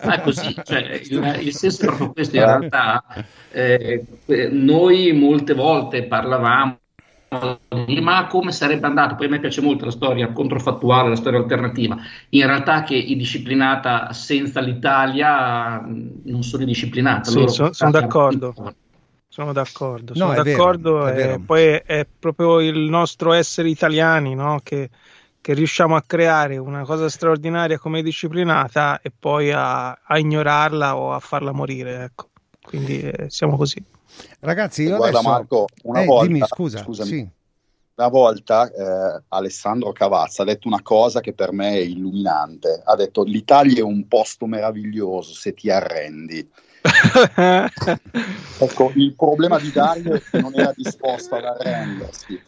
ah, così, cioè, il, il, senso è proprio questo. In ah. realtà, eh, eh, noi molte volte parlavamo di ma come sarebbe andato? Poi a me piace molto la storia controfattuale, la storia alternativa. In realtà che è disciplinata senza l'Italia mm, non sono disciplinata. Sì, sono, sono d'accordo. Hanno... Sono d'accordo, sono no, d'accordo vero, è poi è, è proprio il nostro essere italiani no? che, che, riusciamo a creare una cosa straordinaria come disciplinata e poi a, a ignorarla o a farla morire. Ecco. Quindi eh, siamo così. Ragazzi, io eh, Guarda, adesso... Marco, una eh, volta... Dimmi, scusa, scusami. Sì una volta eh, Alessandro Cavazza ha detto una cosa che per me è illuminante. Ha detto l'Italia è un posto meraviglioso se ti arrendi. ecco, il problema di Dario è che non era disposto ad arrendersi.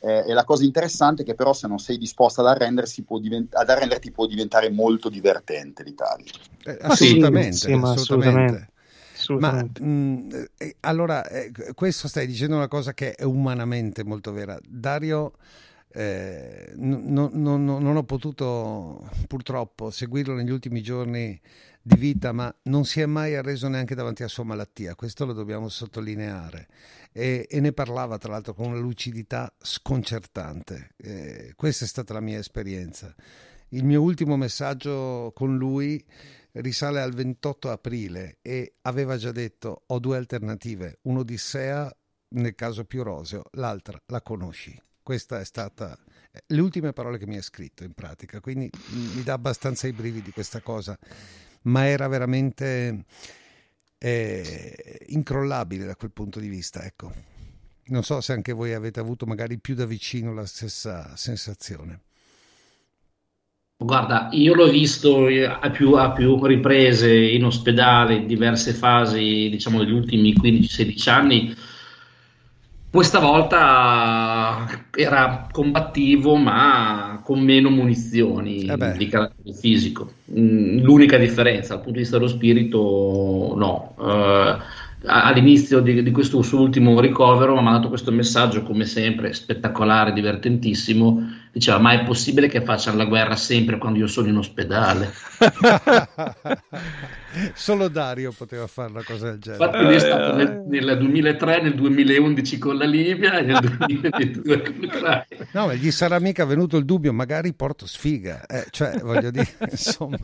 Eh, e la cosa interessante è che però se non sei disposto ad, arrendersi, può divent- ad arrenderti può diventare molto divertente l'Italia. Eh, assolutamente, sì, sì, assolutamente. assolutamente. Ma mh, mm, eh, eh, allora, eh, questo stai dicendo una cosa che è umanamente molto vera. Dario, eh, no, no, no, non ho potuto purtroppo seguirlo negli ultimi giorni di vita, ma non si è mai arreso neanche davanti alla sua malattia, questo lo dobbiamo sottolineare. E, e ne parlava tra l'altro con una lucidità sconcertante. E questa è stata la mia esperienza. Il mio ultimo messaggio con lui risale al 28 aprile e aveva già detto ho due alternative, un'odissea nel caso più roseo, l'altra la conosci. Questa è stata eh, le ultime parole che mi ha scritto in pratica, quindi mm, mi dà abbastanza i brividi questa cosa ma era veramente eh, incrollabile da quel punto di vista. Ecco. Non so se anche voi avete avuto magari più da vicino la stessa sensazione. Guarda, io l'ho visto eh, a più, a più riprese in ospedale, in diverse fasi, diciamo, degli ultimi 15-16 anni questa volta era combattivo ma con meno munizioni eh di carattere fisico. Mm, l'unica differenza dal punto di vista dello spirito no. Uh, all'inizio di, di, questo suo ultimo ricovero mi ha mandato questo messaggio, come sempre, spettacolare, divertentissimo. Diceva: Ma è possibile che facciano la guerra sempre quando io sono in ospedale? Solo Dario poteva fare una cosa del genere. Infatti, lui è stato nel, eh. nel 2003, nel 2011 con la Libia e nel 2022 con l'Ucraina. No, ma gli sarà mica venuto il dubbio, magari porto sfiga, eh, cioè voglio dire, insomma.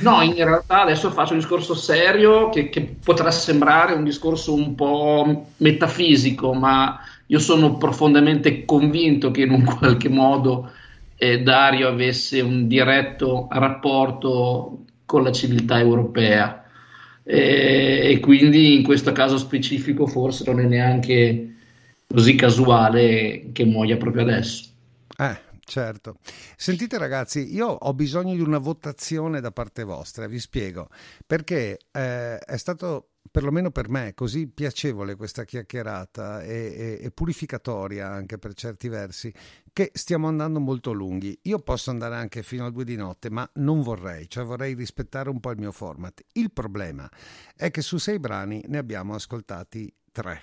No, in realtà adesso faccio un discorso serio che, che potrà sembrare un discorso un po' metafisico, ma io sono profondamente convinto che in un qualche modo. Eh, Dario avesse un diretto rapporto con la civiltà europea e, e, quindi in questo caso specifico forse non è neanche così casuale che muoia proprio adesso. Eh, certo. Sentite ragazzi, io ho bisogno di una votazione da parte vostra, vi spiego, perché eh, è stato perlomeno per me, così piacevole questa chiacchierata e, e, e, purificatoria anche per certi versi, che stiamo andando molto lunghi. Io posso andare anche fino a due di notte, ma non vorrei, cioè vorrei rispettare un po' il mio format. Il problema è che su sei brani ne abbiamo ascoltati tre.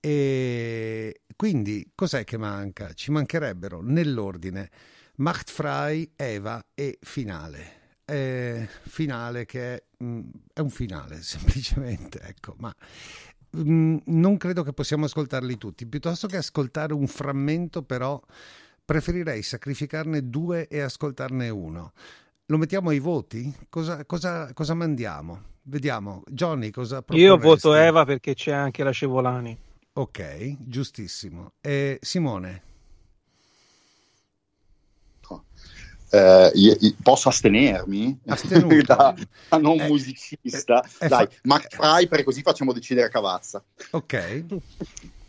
E quindi cos'è che manca? Ci mancherebbero nell'ordine Machtfrei, Eva e Finale. Eh, finale che è mh, mm, è un finale semplicemente, ecco, ma mh, mm, non credo che possiamo ascoltarli tutti, piuttosto che ascoltare un frammento però preferirei sacrificarne due e ascoltarne uno. Lo mettiamo ai voti? Cosa, cosa, cosa mandiamo? Vediamo, Johnny cosa proporresti? Io voto Eva perché c'è anche la Cevolani. Ok, giustissimo. E Simone? eh, io, io posso astenermi da, da, non eh, musicista? Eh, eh Dai, fa- McFry, perché così facciamo decidere a Cavazza. Ok.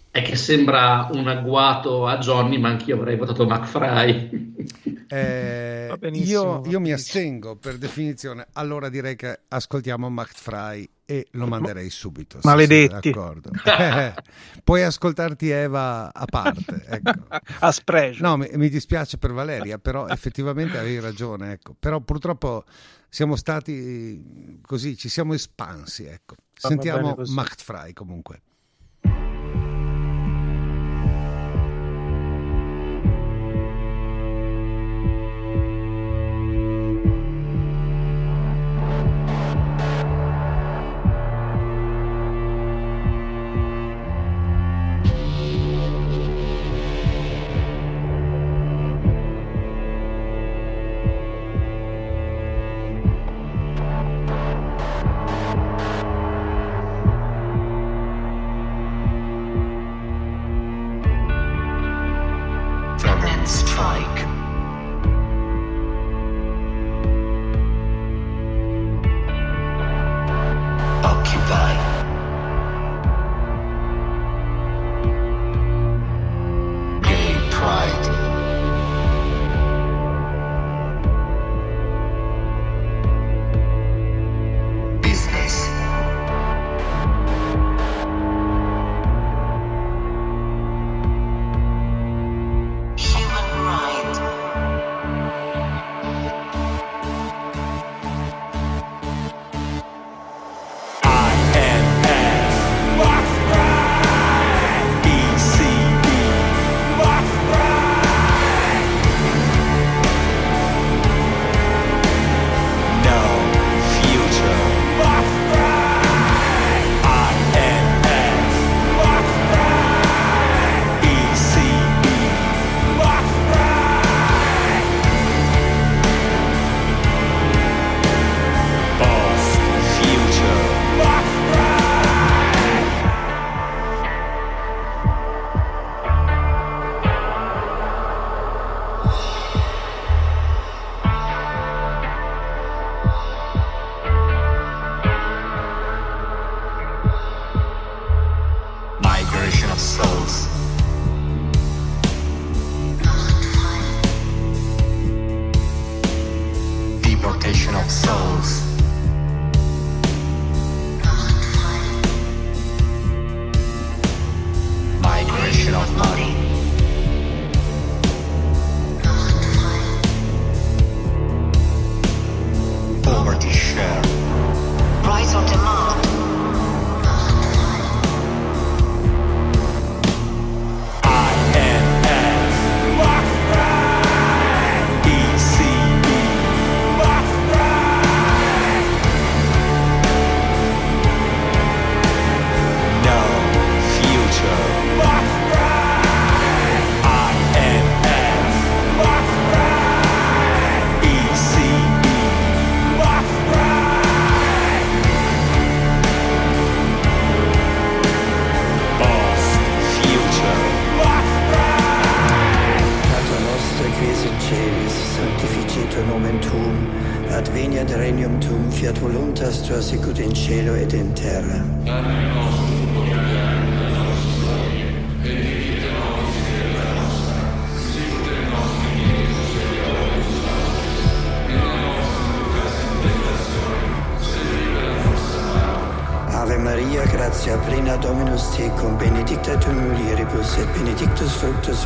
È che sembra un agguato a Johnny, ma anch'io avrei votato McFry. Eh, io, io mi astengo per definizione, allora direi che ascoltiamo McFry e lo manderei subito. Maledetti. Puoi ascoltarti Eva a parte. Ecco. A spregio. No, mi, mi, dispiace per Valeria, però effettivamente avevi ragione. Ecco. Però purtroppo siamo stati eh, così, ci siamo espansi. Ecco. Ah, Sentiamo Machtfrei comunque.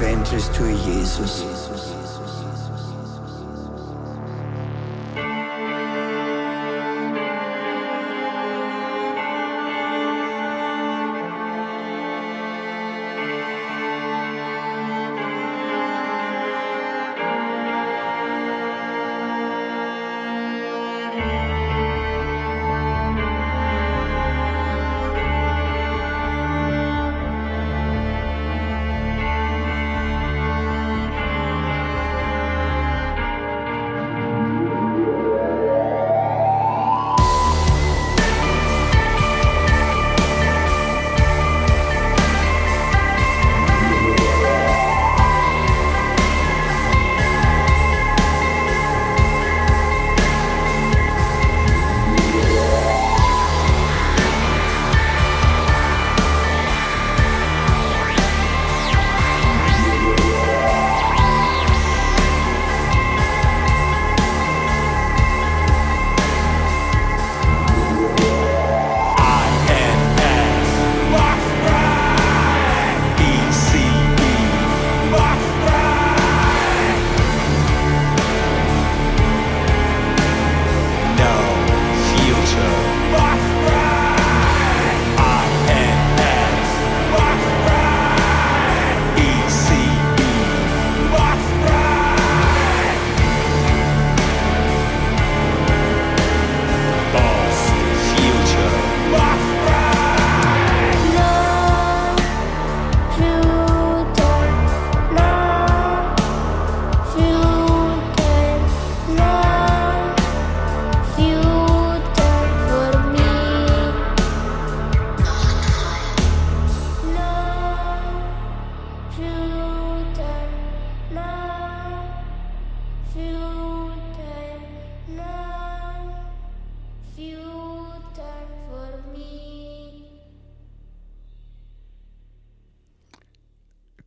Ventures to Jesus, Jesus.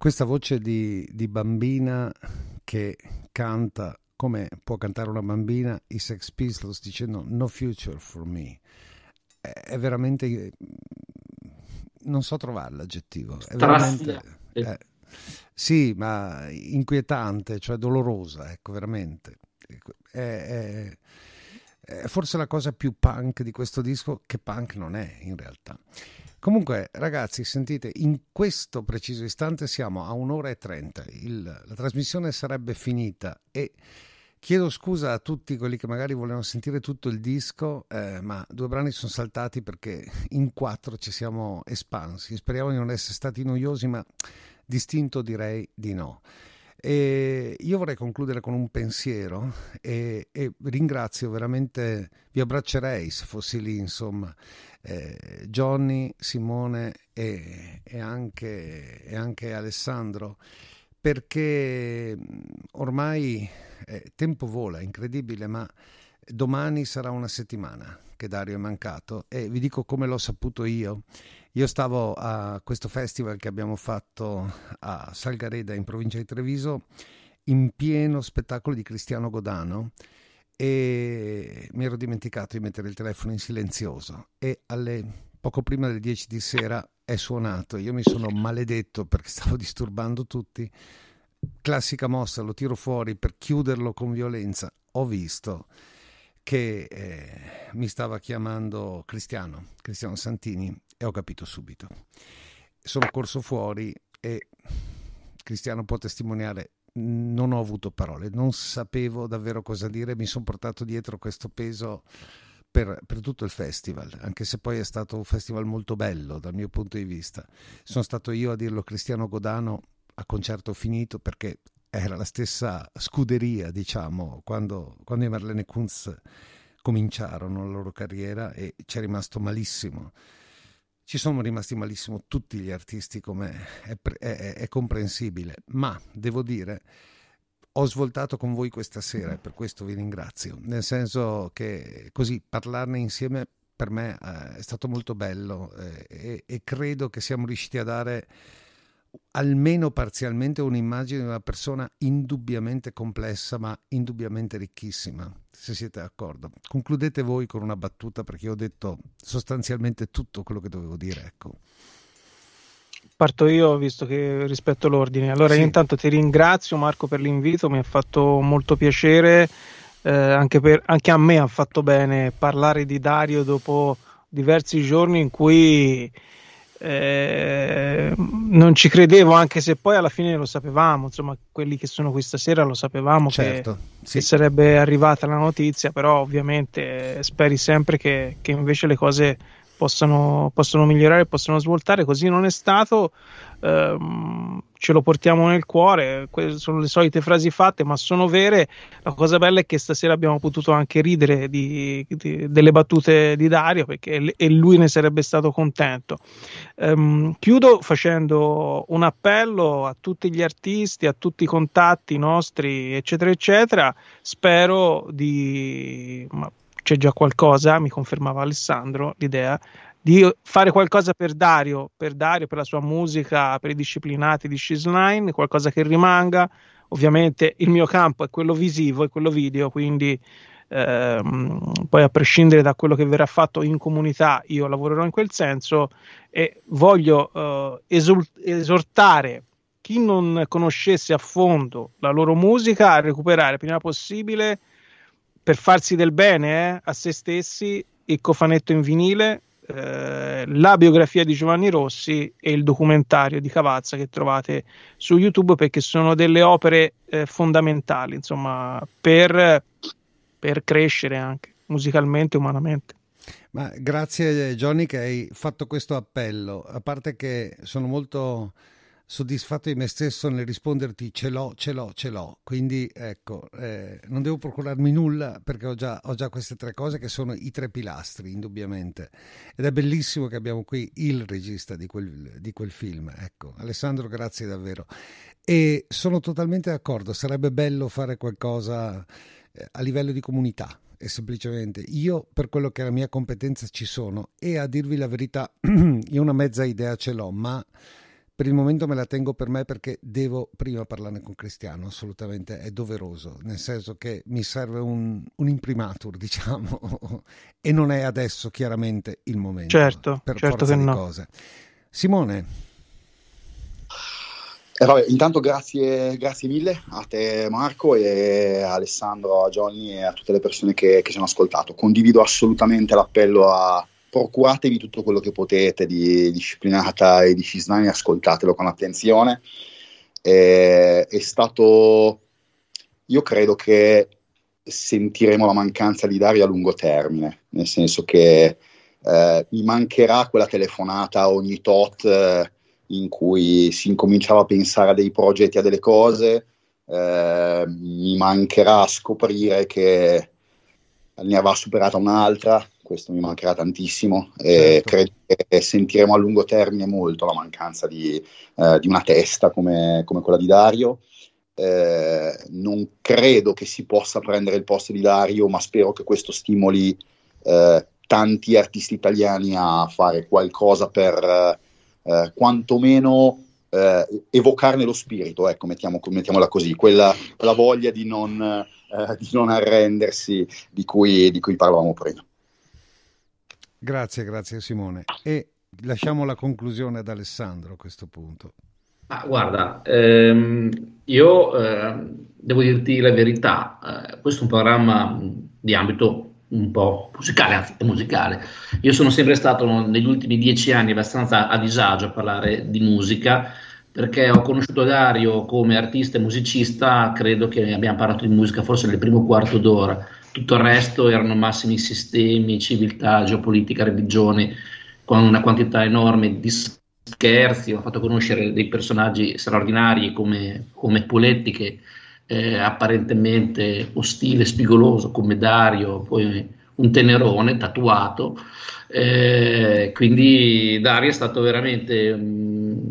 Questa voce di, di bambina che canta come può cantare una bambina i Sex Pistols dicendo no future for me è veramente mm, non so trovare l'aggettivo è veramente eh, sì ma inquietante cioè dolorosa ecco veramente è, è è forse la cosa più punk di questo disco, che punk non è in realtà. Comunque, ragazzi, sentite, in questo preciso istante siamo a un'ora e trenta. la trasmissione sarebbe finita e chiedo scusa a tutti quelli che magari volevano sentire tutto il disco, eh, ma due brani sono saltati perché in quattro ci siamo espansi. Speriamo di non essere stati noiosi, ma distinto direi di no. E io vorrei concludere con un pensiero e, e ringrazio veramente, vi abbraccerei se fossi lì, insomma, eh, Johnny, Simone e, e, anche, e anche Alessandro, perché ormai eh, tempo vola, incredibile, ma domani sarà una settimana che Dario è mancato e vi dico come l'ho saputo io io stavo a questo festival che abbiamo fatto a Salgareda in provincia di Treviso in pieno spettacolo di Cristiano Godano e mi ero dimenticato di mettere il telefono in silenzioso e alle, poco prima delle 10 di sera è suonato. Io mi sono maledetto perché stavo disturbando tutti. Classica mossa, lo tiro fuori per chiuderlo con violenza. Ho visto che eh, mi stava chiamando Cristiano, Cristiano Santini e eh, ho capito subito. Sono corso fuori e Cristiano può testimoniare, non ho avuto parole, non sapevo davvero cosa dire, mi sono portato dietro questo peso. Per, per, tutto il festival, anche se poi è stato un festival molto bello dal mio punto di vista. Sono stato io a dirlo Cristiano Godano a concerto finito perché era la stessa scuderia, diciamo, quando, quando i Marlene Kunz cominciarono la loro carriera e ci è rimasto malissimo. Ci sono rimasti malissimo tutti gli artisti, come è, è, è comprensibile, ma devo dire ho svoltato con voi questa sera e per questo vi ringrazio, nel senso che così parlarne insieme per me eh, è stato molto bello eh, e, e credo che siamo riusciti a dare almeno parzialmente un'immagine di una persona indubbiamente complessa ma indubbiamente ricchissima, se siete d'accordo. Concludete voi con una battuta perché ho detto sostanzialmente tutto quello che dovevo dire, ecco. Parto io visto che rispetto l'ordine. Allora, sì. intanto ti ringrazio Marco per l'invito, mi ha fatto molto piacere, eh, anche, per, anche a me ha fatto bene parlare di Dario dopo diversi giorni in cui eh, non ci credevo, anche se poi alla fine lo sapevamo, insomma, quelli che sono qui stasera lo sapevamo certo, che, sì. che, sarebbe arrivata la notizia, però ovviamente speri sempre che, che invece le cose possano, possono migliorare, possono svoltare. Così non è stato. Ehm, ce lo portiamo nel cuore. Que- sono le solite frasi fatte, ma sono vere. La cosa bella è che stasera abbiamo potuto anche ridere di, di, delle battute di Dario perché l- e lui ne sarebbe stato contento. Ehm, chiudo facendo un appello a tutti gli artisti, a tutti i contatti nostri, eccetera, eccetera. Spero di. Ma, c'è già qualcosa, mi confermava Alessandro l'idea di fare qualcosa per Dario, per Dario, per la sua musica, per i disciplinati di Line, qualcosa che rimanga. Ovviamente il mio campo è quello visivo e quello video, quindi ehm, poi a prescindere da quello che verrà fatto in comunità, io lavorerò in quel senso e voglio eh, esult- esortare chi non conoscesse a fondo la loro musica a recuperare prima possibile per farsi del bene eh, a se stessi, il cofanetto in vinile, eh, la biografia di Giovanni Rossi e il documentario di Cavazza che trovate su YouTube perché sono delle opere eh, fondamentali, insomma, per, per crescere anche musicalmente e umanamente. Ma grazie Johnny che hai fatto questo appello, a parte che sono molto soddisfatto di me stesso nel risponderti ce l'ho, ce l'ho, ce l'ho. Quindi ecco, eh, non devo procurarmi nulla perché ho già, ho già, queste tre cose che sono i tre pilastri, indubbiamente. Ed è bellissimo che abbiamo qui il regista di quel, di quel film. Ecco, Alessandro, grazie davvero. E sono totalmente d'accordo, sarebbe bello fare qualcosa eh, a livello di comunità. E semplicemente io per quello che è la mia competenza ci sono e a dirvi la verità io una mezza idea ce l'ho ma per il momento me la tengo per me perché devo prima parlarne con Cristiano, assolutamente è doveroso, nel senso che mi serve un, un imprimatur, diciamo, e non è adesso chiaramente il momento. Certo, per certo che no. Cose. Simone. Eh, vabbè, intanto grazie, grazie, mille a te Marco e a Alessandro, a Johnny e a tutte le persone che, che ci hanno ascoltato. Condivido assolutamente l'appello a, procuratevi tutto quello che potete di disciplinata e di Cisnani, ascoltatelo con attenzione. Eh, è stato, io credo che sentiremo la mancanza di Dario a lungo termine, nel senso che eh, mi mancherà quella telefonata ogni tot eh, in cui si incominciava a pensare a dei progetti, a delle cose, eh, mi mancherà scoprire che ne aveva superata un'altra, questo mi mancherà tantissimo e eh, certo. credo che sentiremo a lungo termine molto la mancanza di, eh, di una testa come, come, quella di Dario. Eh, non credo che si possa prendere il posto di Dario, ma spero che questo stimoli eh, tanti artisti italiani a fare qualcosa per eh, eh, quantomeno evocarne lo spirito, ecco, mettiamo, mettiamola così, quella, quella voglia di non, di non arrendersi di cui, di cui parlavamo prima. Grazie, grazie Simone. E lasciamo la conclusione ad Alessandro a questo punto. Ah, guarda, ehm, io eh, devo dirti la verità, eh, questo è un programma di ambito un po' musicale, anzi musicale. Io sono sempre stato negli ultimi dieci anni abbastanza a disagio a parlare di musica perché ho conosciuto Dario come artista e musicista, credo che abbiamo parlato di musica forse nel primo quarto d'ora tutto il resto erano massimi sistemi, civiltà, geopolitica, religione, con una quantità enorme di scherzi, ho fatto conoscere dei personaggi straordinari come, come Poletti che eh, apparentemente ostile, spigoloso, come Dario, poi un tenerone tatuato, eh, quindi Dario è stato veramente mh, mm,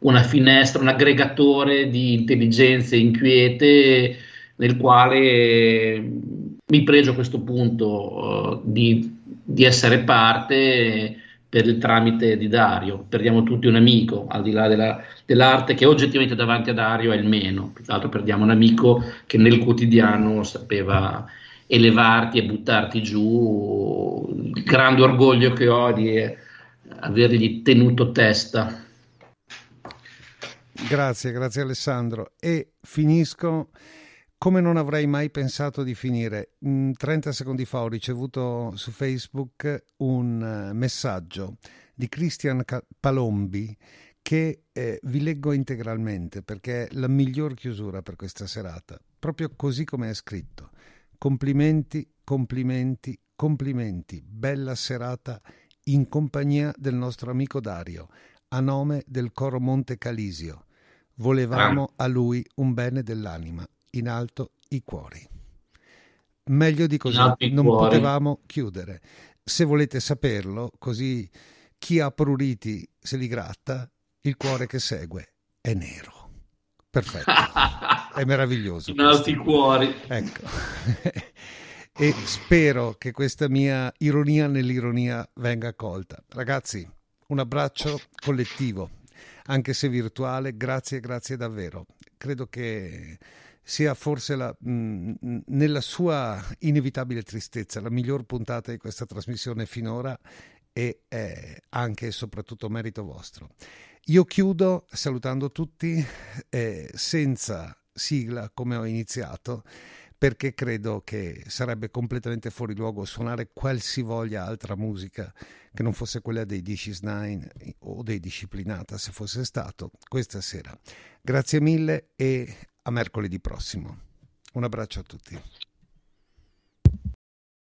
una finestra, un aggregatore di intelligenze inquiete nel quale... Mh, mi pregio a questo punto eh, di, di, essere parte per il tramite di Dario. Perdiamo tutti un amico, al di là della, dell'arte che oggettivamente davanti a Dario è il meno, più che altro perdiamo un amico che nel quotidiano sapeva elevarti e buttarti giù. Il grande orgoglio che ho di avergli tenuto testa. Grazie, grazie Alessandro. E finisco come non avrei mai pensato di finire. 30 mm, secondi fa ho ricevuto su Facebook un eh, messaggio di Cristian Palombi che eh, vi leggo integralmente perché è la miglior chiusura per questa serata, proprio così come è scritto. Complimenti, complimenti, complimenti. Bella serata in compagnia del nostro amico Dario, a nome del coro Monte Calisio. Volevamo a lui un bene dell'anima in alto i cuori. Meglio di così non cuori. potevamo chiudere. Se volete saperlo, così chi ha pruriti se li gratta, il cuore che segue è nero. Perfetto, è meraviglioso. In alti cuori. Ecco. e spero che questa mia ironia nell'ironia venga accolta. Ragazzi, un abbraccio collettivo, anche se virtuale, grazie, grazie davvero. Credo che sia forse la, mh, mm, mm, nella sua inevitabile tristezza la miglior puntata di questa trasmissione finora e eh, anche e soprattutto merito vostro. Io chiudo salutando tutti eh, senza sigla come ho iniziato perché credo che sarebbe completamente fuori luogo suonare qualsivoglia altra musica che non fosse quella dei Dishes Nine o dei Disciplinata se fosse stato questa sera. Grazie mille e mercoledì prossimo. Un abbraccio a tutti.